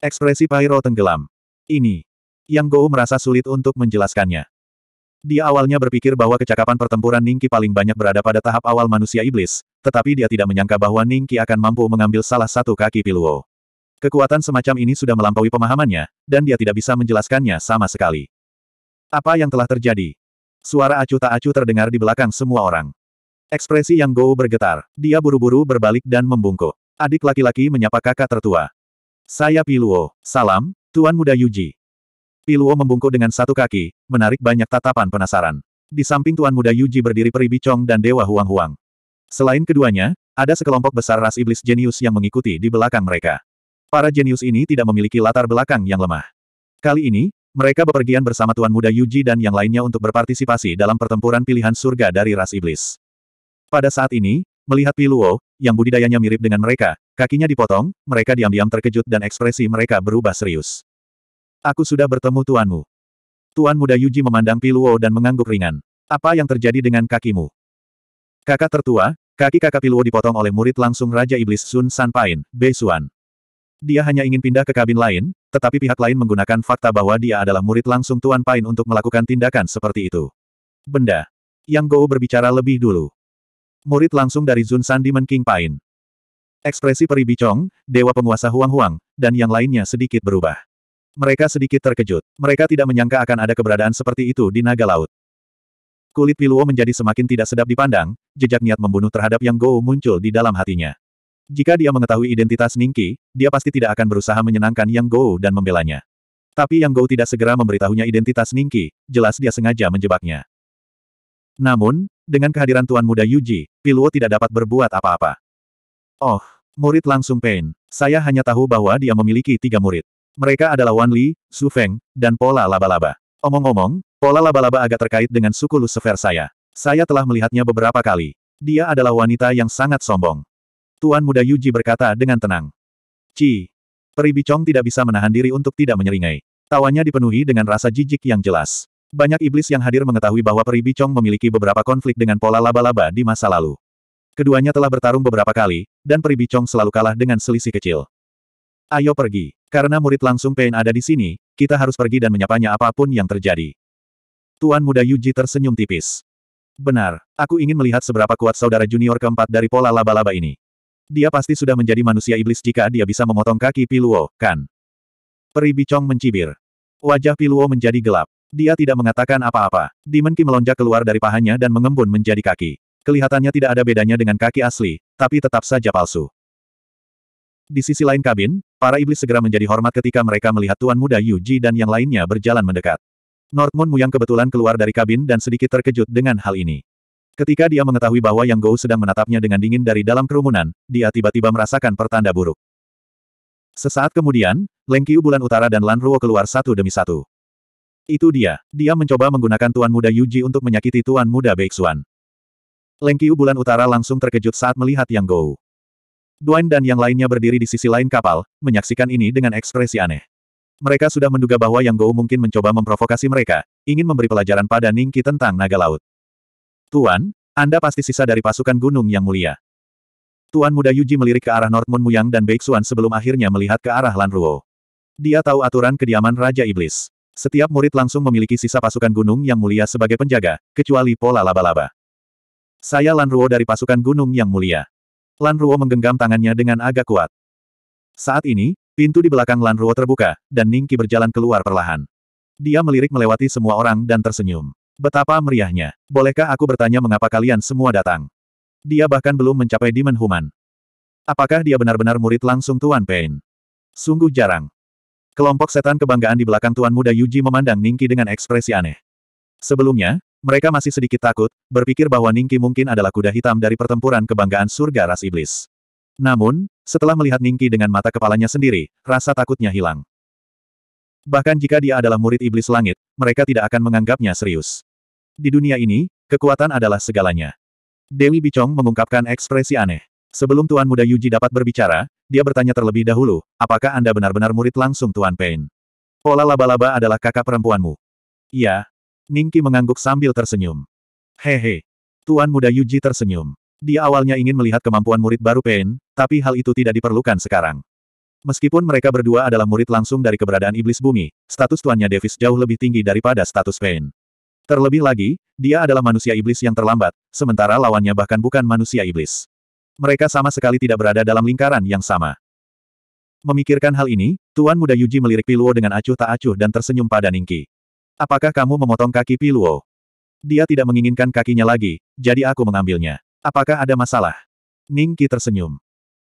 Speaker 1: Ekspresi Pyro tenggelam. Ini. Yang Gou merasa sulit untuk menjelaskannya. Dia awalnya berpikir bahwa kecakapan pertempuran Ningki paling banyak berada pada tahap awal manusia iblis, tetapi dia tidak menyangka bahwa Ningki akan mampu mengambil salah satu kaki Piluo. Kekuatan semacam ini sudah melampaui pemahamannya, dan dia tidak bisa menjelaskannya sama sekali. Apa yang telah terjadi? Suara acuh tak acuh terdengar di belakang semua orang. Ekspresi Yang Gou bergetar. Dia buru-buru berbalik dan membungkuk. Adik laki-laki menyapa kakak tertua. Saya Piluo. Salam, Tuan Muda Yuji. Piluo membungkuk dengan satu kaki, menarik banyak tatapan penasaran. Di samping Tuan Muda Yuji berdiri Peri Bicong dan Dewa Huang-Huang. Selain keduanya, ada sekelompok besar ras iblis jenius yang mengikuti di belakang mereka. Para jenius ini tidak memiliki latar belakang yang lemah. Kali ini, mereka bepergian bersama Tuan Muda Yuji dan yang lainnya untuk berpartisipasi dalam pertempuran pilihan surga dari ras iblis. Pada saat ini, melihat Piluo, yang budidayanya mirip dengan mereka, kakinya dipotong, mereka diam-diam terkejut dan ekspresi mereka berubah serius. Aku sudah bertemu tuanmu. Tuan muda Yuji memandang Piluo dan mengangguk ringan. Apa yang terjadi dengan kakimu? Kakak tertua, kaki kakak Piluo dipotong oleh murid langsung Raja Iblis Sun Pain, Bei Suan. Dia hanya ingin pindah ke kabin lain, tetapi pihak lain menggunakan fakta bahwa dia adalah murid langsung Tuan Pain untuk melakukan tindakan seperti itu. Benda. Yang Gou berbicara lebih dulu. Murid langsung dari Zun San Demon King Pain. Ekspresi peri Bicong, Dewa Penguasa Huang-Huang, dan yang lainnya sedikit berubah. Mereka sedikit terkejut. Mereka tidak menyangka akan ada keberadaan seperti itu di Naga Laut. Kulit Piluo menjadi semakin tidak sedap dipandang, jejak niat membunuh terhadap Yang Gou muncul di dalam hatinya. Jika dia mengetahui identitas Ningki, dia pasti tidak akan berusaha menyenangkan Yang Gou dan membelanya. Tapi Yang Gou tidak segera memberitahunya identitas Ningki, jelas dia sengaja menjebaknya. Namun, dengan kehadiran Tuan Muda Yuji, Piluo tidak dapat berbuat apa-apa. Oh, murid langsung pain. Saya hanya tahu bahwa dia memiliki tiga murid. Mereka adalah Wan Li, Su Feng, dan pola laba-laba. Omong-omong, pola laba-laba agak terkait dengan suku Lucifer saya. Saya telah melihatnya beberapa kali. Dia adalah wanita yang sangat sombong. Tuan Muda Yuji berkata dengan tenang. Ci. Peri Bicong tidak bisa menahan diri untuk tidak menyeringai. Tawanya dipenuhi dengan rasa jijik yang jelas. Banyak iblis yang hadir mengetahui bahwa Peri Bicong memiliki beberapa konflik dengan pola laba-laba di masa lalu. Keduanya telah bertarung beberapa kali, dan Peri Bicong selalu kalah dengan selisih kecil. Ayo pergi. Karena murid langsung Pain ada di sini, kita harus pergi dan menyapanya apapun yang terjadi. Tuan muda Yuji tersenyum tipis. Benar, aku ingin melihat seberapa kuat saudara junior keempat dari pola laba-laba ini. Dia pasti sudah menjadi manusia iblis jika dia bisa memotong kaki Piluo, kan? Peri Bicong mencibir. Wajah Piluo menjadi gelap. Dia tidak mengatakan apa-apa. Ki melonjak keluar dari pahanya dan mengembun menjadi kaki. Kelihatannya tidak ada bedanya dengan kaki asli, tapi tetap saja palsu. Di sisi lain kabin, para iblis segera menjadi hormat ketika mereka melihat Tuan Muda Yuji dan yang lainnya berjalan mendekat. Mu yang kebetulan keluar dari kabin dan sedikit terkejut dengan hal ini. Ketika dia mengetahui bahwa Yang Gou sedang menatapnya dengan dingin dari dalam kerumunan, dia tiba-tiba merasakan pertanda buruk. Sesaat kemudian, Lengkiu bulan utara dan Lan Ruo keluar satu demi satu. Itu dia. Dia mencoba menggunakan Tuan Muda Yuji untuk menyakiti Tuan Muda Beixuan. Leng Qiu bulan utara langsung terkejut saat melihat Yang Gou. Duan dan yang lainnya berdiri di sisi lain kapal, menyaksikan ini dengan ekspresi aneh. Mereka sudah menduga bahwa Yang Gou mungkin mencoba memprovokasi mereka, ingin memberi pelajaran pada Ningki tentang naga laut. Tuan, Anda pasti sisa dari pasukan gunung yang mulia. Tuan muda Yuji melirik ke arah North Moon Muyang dan Beixuan sebelum akhirnya melihat ke arah Lan Ruo. Dia tahu aturan kediaman Raja Iblis. Setiap murid langsung memiliki sisa pasukan gunung yang mulia sebagai penjaga, kecuali pola laba-laba. Saya Lan Ruo dari pasukan gunung yang mulia. Lan Ruo menggenggam tangannya dengan agak kuat. Saat ini, pintu di belakang Lan Ruo terbuka, dan Ningki berjalan keluar perlahan. Dia melirik melewati semua orang dan tersenyum. Betapa meriahnya. Bolehkah aku bertanya mengapa kalian semua datang? Dia bahkan belum mencapai Demon Human. Apakah dia benar-benar murid langsung Tuan Pain? Sungguh jarang. Kelompok setan kebanggaan di belakang Tuan Muda Yuji memandang Ningki dengan ekspresi aneh. Sebelumnya, mereka masih sedikit takut, berpikir bahwa Ningki mungkin adalah kuda hitam dari pertempuran kebanggaan surga ras iblis. Namun, setelah melihat Ningki dengan mata kepalanya sendiri, rasa takutnya hilang. Bahkan jika dia adalah murid iblis langit, mereka tidak akan menganggapnya serius. Di dunia ini, kekuatan adalah segalanya. Dewi Bicong mengungkapkan ekspresi aneh. Sebelum Tuan Muda Yuji dapat berbicara, dia bertanya terlebih dahulu, apakah Anda benar-benar murid langsung Tuan Pain? Pola laba-laba adalah kakak perempuanmu. Iya. Ningki mengangguk sambil tersenyum. Hehe. Tuan muda Yuji tersenyum. Dia awalnya ingin melihat kemampuan murid baru Pain, tapi hal itu tidak diperlukan sekarang. Meskipun mereka berdua adalah murid langsung dari keberadaan iblis bumi, status tuannya Davis jauh lebih tinggi daripada status Pain. Terlebih lagi, dia adalah manusia iblis yang terlambat, sementara lawannya bahkan bukan manusia iblis. Mereka sama sekali tidak berada dalam lingkaran yang sama. Memikirkan hal ini, Tuan Muda Yuji melirik Piluo dengan acuh tak acuh dan tersenyum pada Ningki. Apakah kamu memotong kaki Piluo? Dia tidak menginginkan kakinya lagi, jadi aku mengambilnya. Apakah ada masalah? Ningki tersenyum.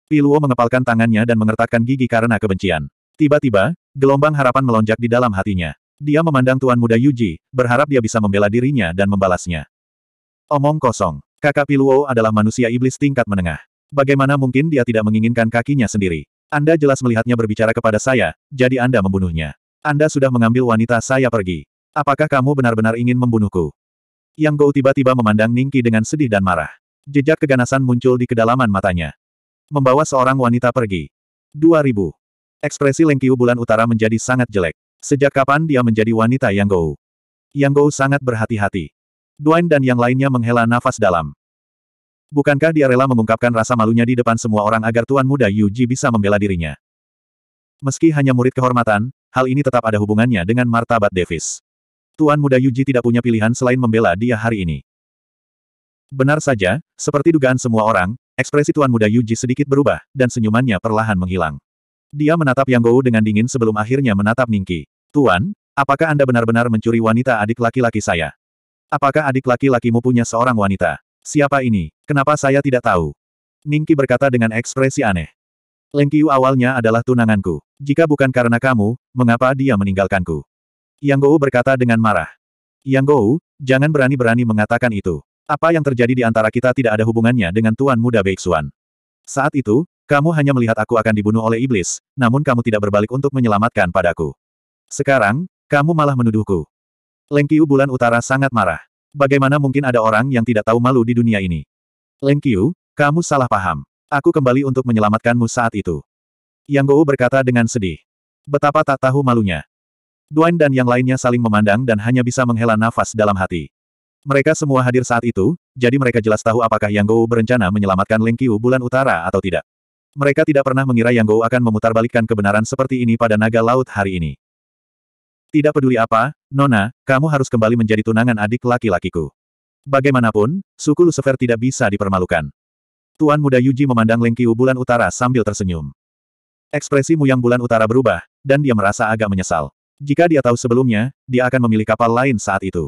Speaker 1: Piluo mengepalkan tangannya dan mengertakkan gigi karena kebencian. Tiba-tiba, gelombang harapan melonjak di dalam hatinya. Dia memandang Tuan Muda Yuji, berharap dia bisa membela dirinya dan membalasnya. Omong kosong. Kakak Piluo adalah manusia iblis tingkat menengah. Bagaimana mungkin dia tidak menginginkan kakinya sendiri? Anda jelas melihatnya berbicara kepada saya, jadi Anda membunuhnya. Anda sudah mengambil wanita saya pergi. Apakah kamu benar-benar ingin membunuhku? Yang Gou tiba-tiba memandang Ningki dengan sedih dan marah. Jejak keganasan muncul di kedalaman matanya. Membawa seorang wanita pergi. 2000. Ekspresi Lengkiu bulan utara menjadi sangat jelek. Sejak kapan dia menjadi wanita Yang Gou? Yang Gou sangat berhati-hati. Duan dan yang lainnya menghela nafas dalam. Bukankah dia rela mengungkapkan rasa malunya di depan semua orang agar tuan muda Yuji bisa membela dirinya? Meski hanya murid kehormatan, hal ini tetap ada hubungannya dengan martabat Davis. Tuan muda Yuji tidak punya pilihan selain membela dia hari ini. Benar saja, seperti dugaan semua orang, ekspresi tuan muda Yuji sedikit berubah, dan senyumannya perlahan menghilang. Dia menatap Yang Gou dengan dingin sebelum akhirnya menatap Ningki. Tuan, apakah Anda benar-benar mencuri wanita adik laki-laki saya? Apakah adik laki-lakimu punya seorang wanita? Siapa ini? Kenapa saya tidak tahu? Ningki berkata dengan ekspresi aneh. Lengkiu awalnya adalah tunanganku. Jika bukan karena kamu, mengapa dia meninggalkanku? Yang Gou berkata dengan marah. Yang Gou, jangan berani-berani mengatakan itu. Apa yang terjadi di antara kita tidak ada hubungannya dengan Tuan Muda Beixuan. Saat itu, kamu hanya melihat aku akan dibunuh oleh iblis, namun kamu tidak berbalik untuk menyelamatkan padaku. Sekarang, kamu malah menuduhku. Lengkiu bulan utara sangat marah. Bagaimana mungkin ada orang yang tidak tahu malu di dunia ini? Lengkiu, kamu salah paham. Aku kembali untuk menyelamatkanmu saat itu. Yang Gou berkata dengan sedih. Betapa tak tahu malunya. Duan dan yang lainnya saling memandang dan hanya bisa menghela nafas dalam hati. Mereka semua hadir saat itu, jadi mereka jelas tahu apakah Yang Gou berencana menyelamatkan Lengkiu bulan utara atau tidak. Mereka tidak pernah mengira Yang Gou akan memutarbalikkan kebenaran seperti ini pada naga laut hari ini. Tidak peduli apa, Nona, kamu harus kembali menjadi tunangan adik laki-lakiku. Bagaimanapun, suku Lucifer tidak bisa dipermalukan. Tuan muda Yuji memandang Lengkiu bulan utara sambil tersenyum. Ekspresi yang bulan utara berubah, dan dia merasa agak menyesal. Jika dia tahu sebelumnya, dia akan memilih kapal lain saat itu.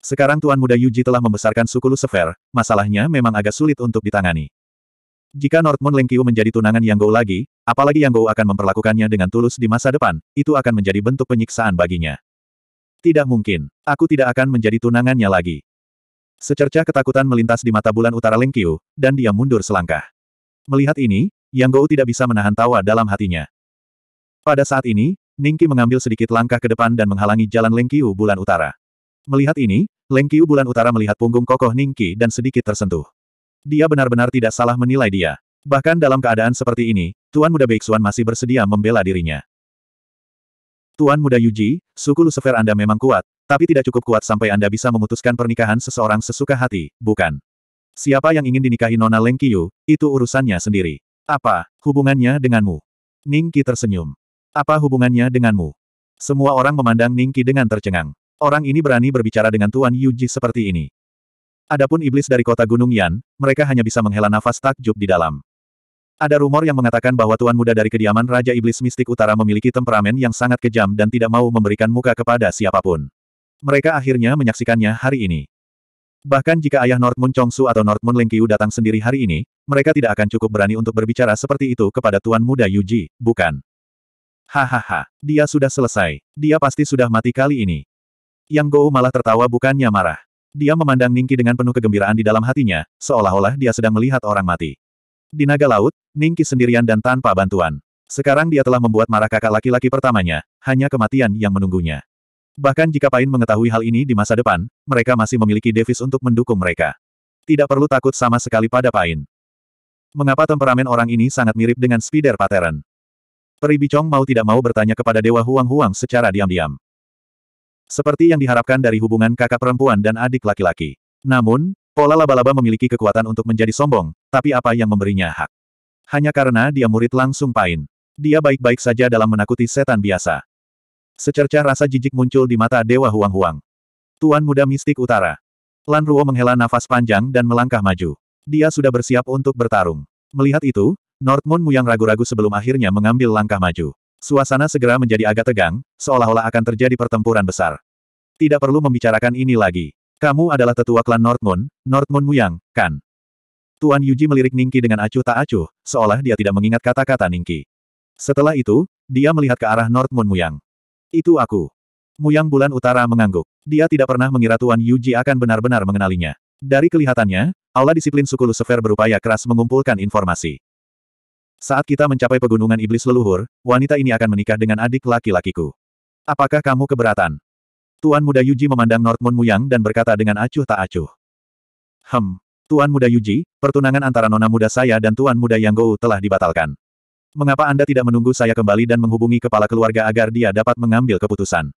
Speaker 1: Sekarang Tuan muda Yuji telah membesarkan suku Lucifer, masalahnya memang agak sulit untuk ditangani. Jika Northmoon Lengkiu menjadi tunangan Yang Gou lagi, apalagi Yang Gou akan memperlakukannya dengan tulus di masa depan, itu akan menjadi bentuk penyiksaan baginya. Tidak mungkin. Aku tidak akan menjadi tunangannya lagi. Secercah ketakutan melintas di mata bulan utara Lengkiu, dan dia mundur selangkah. Melihat ini, Yang Gou tidak bisa menahan tawa dalam hatinya. Pada saat ini, Ningki mengambil sedikit langkah ke depan dan menghalangi jalan Lengkiu bulan utara. Melihat ini, Lengkiu bulan utara melihat punggung kokoh Ningki dan sedikit tersentuh. Dia benar-benar tidak salah menilai dia. Bahkan dalam keadaan seperti ini, Tuan Muda Beixuan masih bersedia membela dirinya. Tuan muda Yuji, suku Lucifer Anda memang kuat, tapi tidak cukup kuat sampai Anda bisa memutuskan pernikahan seseorang sesuka hati, bukan? Siapa yang ingin dinikahi Nona Leng itu urusannya sendiri. Apa hubungannya denganmu? Ningki tersenyum. Apa hubungannya denganmu? Semua orang memandang Ningki dengan tercengang. Orang ini berani berbicara dengan Tuan Yuji seperti ini. Adapun iblis dari kota Gunung Yan, mereka hanya bisa menghela nafas takjub di dalam. Ada rumor yang mengatakan bahwa Tuan Muda dari kediaman Raja Iblis Mistik Utara memiliki temperamen yang sangat kejam dan tidak mau memberikan muka kepada siapapun. Mereka akhirnya menyaksikannya hari ini. Bahkan jika ayah North Chongsu atau North Lingqiu Lengkiu datang sendiri hari ini, mereka tidak akan cukup berani untuk berbicara seperti itu kepada Tuan Muda Yuji, bukan? Hahaha, dia sudah selesai. Dia pasti sudah mati kali ini. Yang Gou malah tertawa bukannya marah. Dia memandang Ningki dengan penuh kegembiraan di dalam hatinya, seolah-olah dia sedang melihat orang mati. Di naga laut, Ningki sendirian dan tanpa bantuan. Sekarang dia telah membuat marah kakak laki-laki pertamanya, hanya kematian yang menunggunya. Bahkan jika Pain mengetahui hal ini di masa depan, mereka masih memiliki Davis untuk mendukung mereka. Tidak perlu takut sama sekali pada Pain. Mengapa temperamen orang ini sangat mirip dengan Spider Pattern? Peri Bicong mau tidak mau bertanya kepada Dewa Huang-Huang secara diam-diam. Seperti yang diharapkan dari hubungan kakak perempuan dan adik laki-laki. Namun, Pola laba-laba memiliki kekuatan untuk menjadi sombong, tapi apa yang memberinya hak? Hanya karena dia murid langsung Pain. Dia baik-baik saja dalam menakuti setan biasa. Secercah rasa jijik muncul di mata Dewa Huang-Huang. Tuan Muda Mistik Utara. Lan Ruo menghela nafas panjang dan melangkah maju. Dia sudah bersiap untuk bertarung. Melihat itu, North Moon Muyang ragu-ragu sebelum akhirnya mengambil langkah maju. Suasana segera menjadi agak tegang, seolah-olah akan terjadi pertempuran besar. Tidak perlu membicarakan ini lagi. Kamu adalah tetua klan Northmoon, Northmoon Muyang, kan? Tuan Yuji melirik Ningki dengan acuh tak acuh, seolah dia tidak mengingat kata-kata Ningki. Setelah itu, dia melihat ke arah Northmoon Muyang. Itu aku. Muyang bulan utara mengangguk. Dia tidak pernah mengira Tuan Yuji akan benar-benar mengenalinya. Dari kelihatannya, aula disiplin suku Lucifer berupaya keras mengumpulkan informasi. Saat kita mencapai pegunungan iblis leluhur, wanita ini akan menikah dengan adik laki-lakiku. Apakah kamu keberatan? Tuan Muda Yuji memandang North Moon Muyang dan berkata dengan acuh tak acuh. Hem, Tuan Muda Yuji, pertunangan antara nona muda saya dan Tuan Muda Yang Gou telah dibatalkan. Mengapa Anda tidak menunggu saya kembali dan menghubungi kepala keluarga agar dia dapat mengambil keputusan?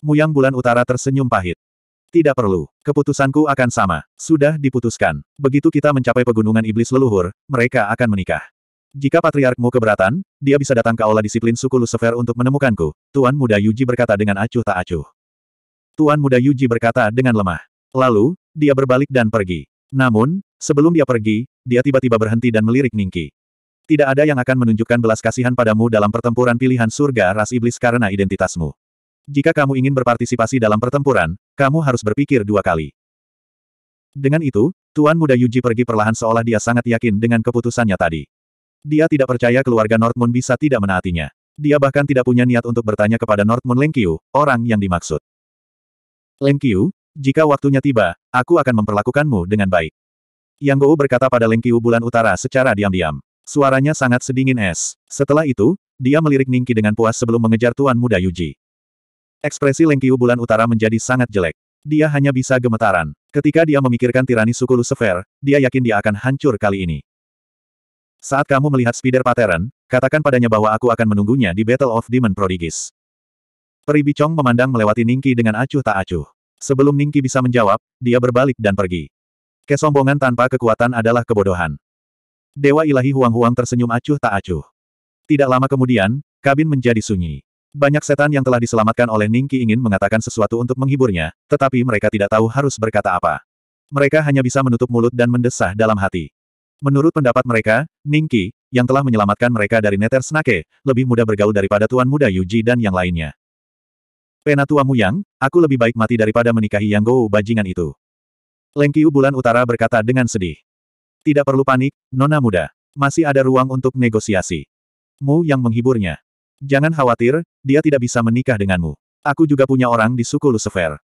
Speaker 1: Muyang Bulan Utara tersenyum pahit. Tidak perlu. Keputusanku akan sama. Sudah diputuskan. Begitu kita mencapai pegunungan iblis leluhur, mereka akan menikah. Jika patriarkmu keberatan, dia bisa datang ke aula disiplin suku Lucifer untuk menemukanku, Tuan Muda Yuji berkata dengan acuh tak acuh. Tuan muda Yuji berkata dengan lemah. Lalu, dia berbalik dan pergi. Namun, sebelum dia pergi, dia tiba-tiba berhenti dan melirik Ningki. Tidak ada yang akan menunjukkan belas kasihan padamu dalam pertempuran pilihan surga ras iblis karena identitasmu. Jika kamu ingin berpartisipasi dalam pertempuran, kamu harus berpikir dua kali. Dengan itu, Tuan Muda Yuji pergi perlahan seolah dia sangat yakin dengan keputusannya tadi. Dia tidak percaya keluarga North bisa tidak menaatinya. Dia bahkan tidak punya niat untuk bertanya kepada North Moon orang yang dimaksud. Leng Qiu, jika waktunya tiba, aku akan memperlakukanmu dengan baik. Yang Gou berkata pada Leng Qiu bulan utara secara diam-diam. Suaranya sangat sedingin es. Setelah itu, dia melirik Ningki dengan puas sebelum mengejar Tuan Muda Yuji. Ekspresi Leng Qiu bulan utara menjadi sangat jelek. Dia hanya bisa gemetaran. Ketika dia memikirkan tirani suku Lucifer, dia yakin dia akan hancur kali ini. Saat kamu melihat Spider Pattern, katakan padanya bahwa aku akan menunggunya di Battle of Demon Prodigies. Peri Bicong memandang melewati Ningki dengan acuh tak acuh. Sebelum Ningki bisa menjawab, dia berbalik dan pergi. Kesombongan tanpa kekuatan adalah kebodohan. Dewa ilahi huang-huang tersenyum acuh tak acuh. Tidak lama kemudian, kabin menjadi sunyi. Banyak setan yang telah diselamatkan oleh Ningki ingin mengatakan sesuatu untuk menghiburnya, tetapi mereka tidak tahu harus berkata apa. Mereka hanya bisa menutup mulut dan mendesah dalam hati. Menurut pendapat mereka, Ningki, yang telah menyelamatkan mereka dari Nether Snake, lebih mudah bergaul daripada Tuan Muda Yuji dan yang lainnya. Penatua yang, aku lebih baik mati daripada menikahi Yang Gou bajingan itu. Lengkiu Bulan Utara berkata dengan sedih. Tidak perlu panik, Nona muda. Masih ada ruang untuk negosiasi. Mu yang menghiburnya. Jangan khawatir, dia tidak bisa menikah denganmu. Aku juga punya orang di suku Lucifer.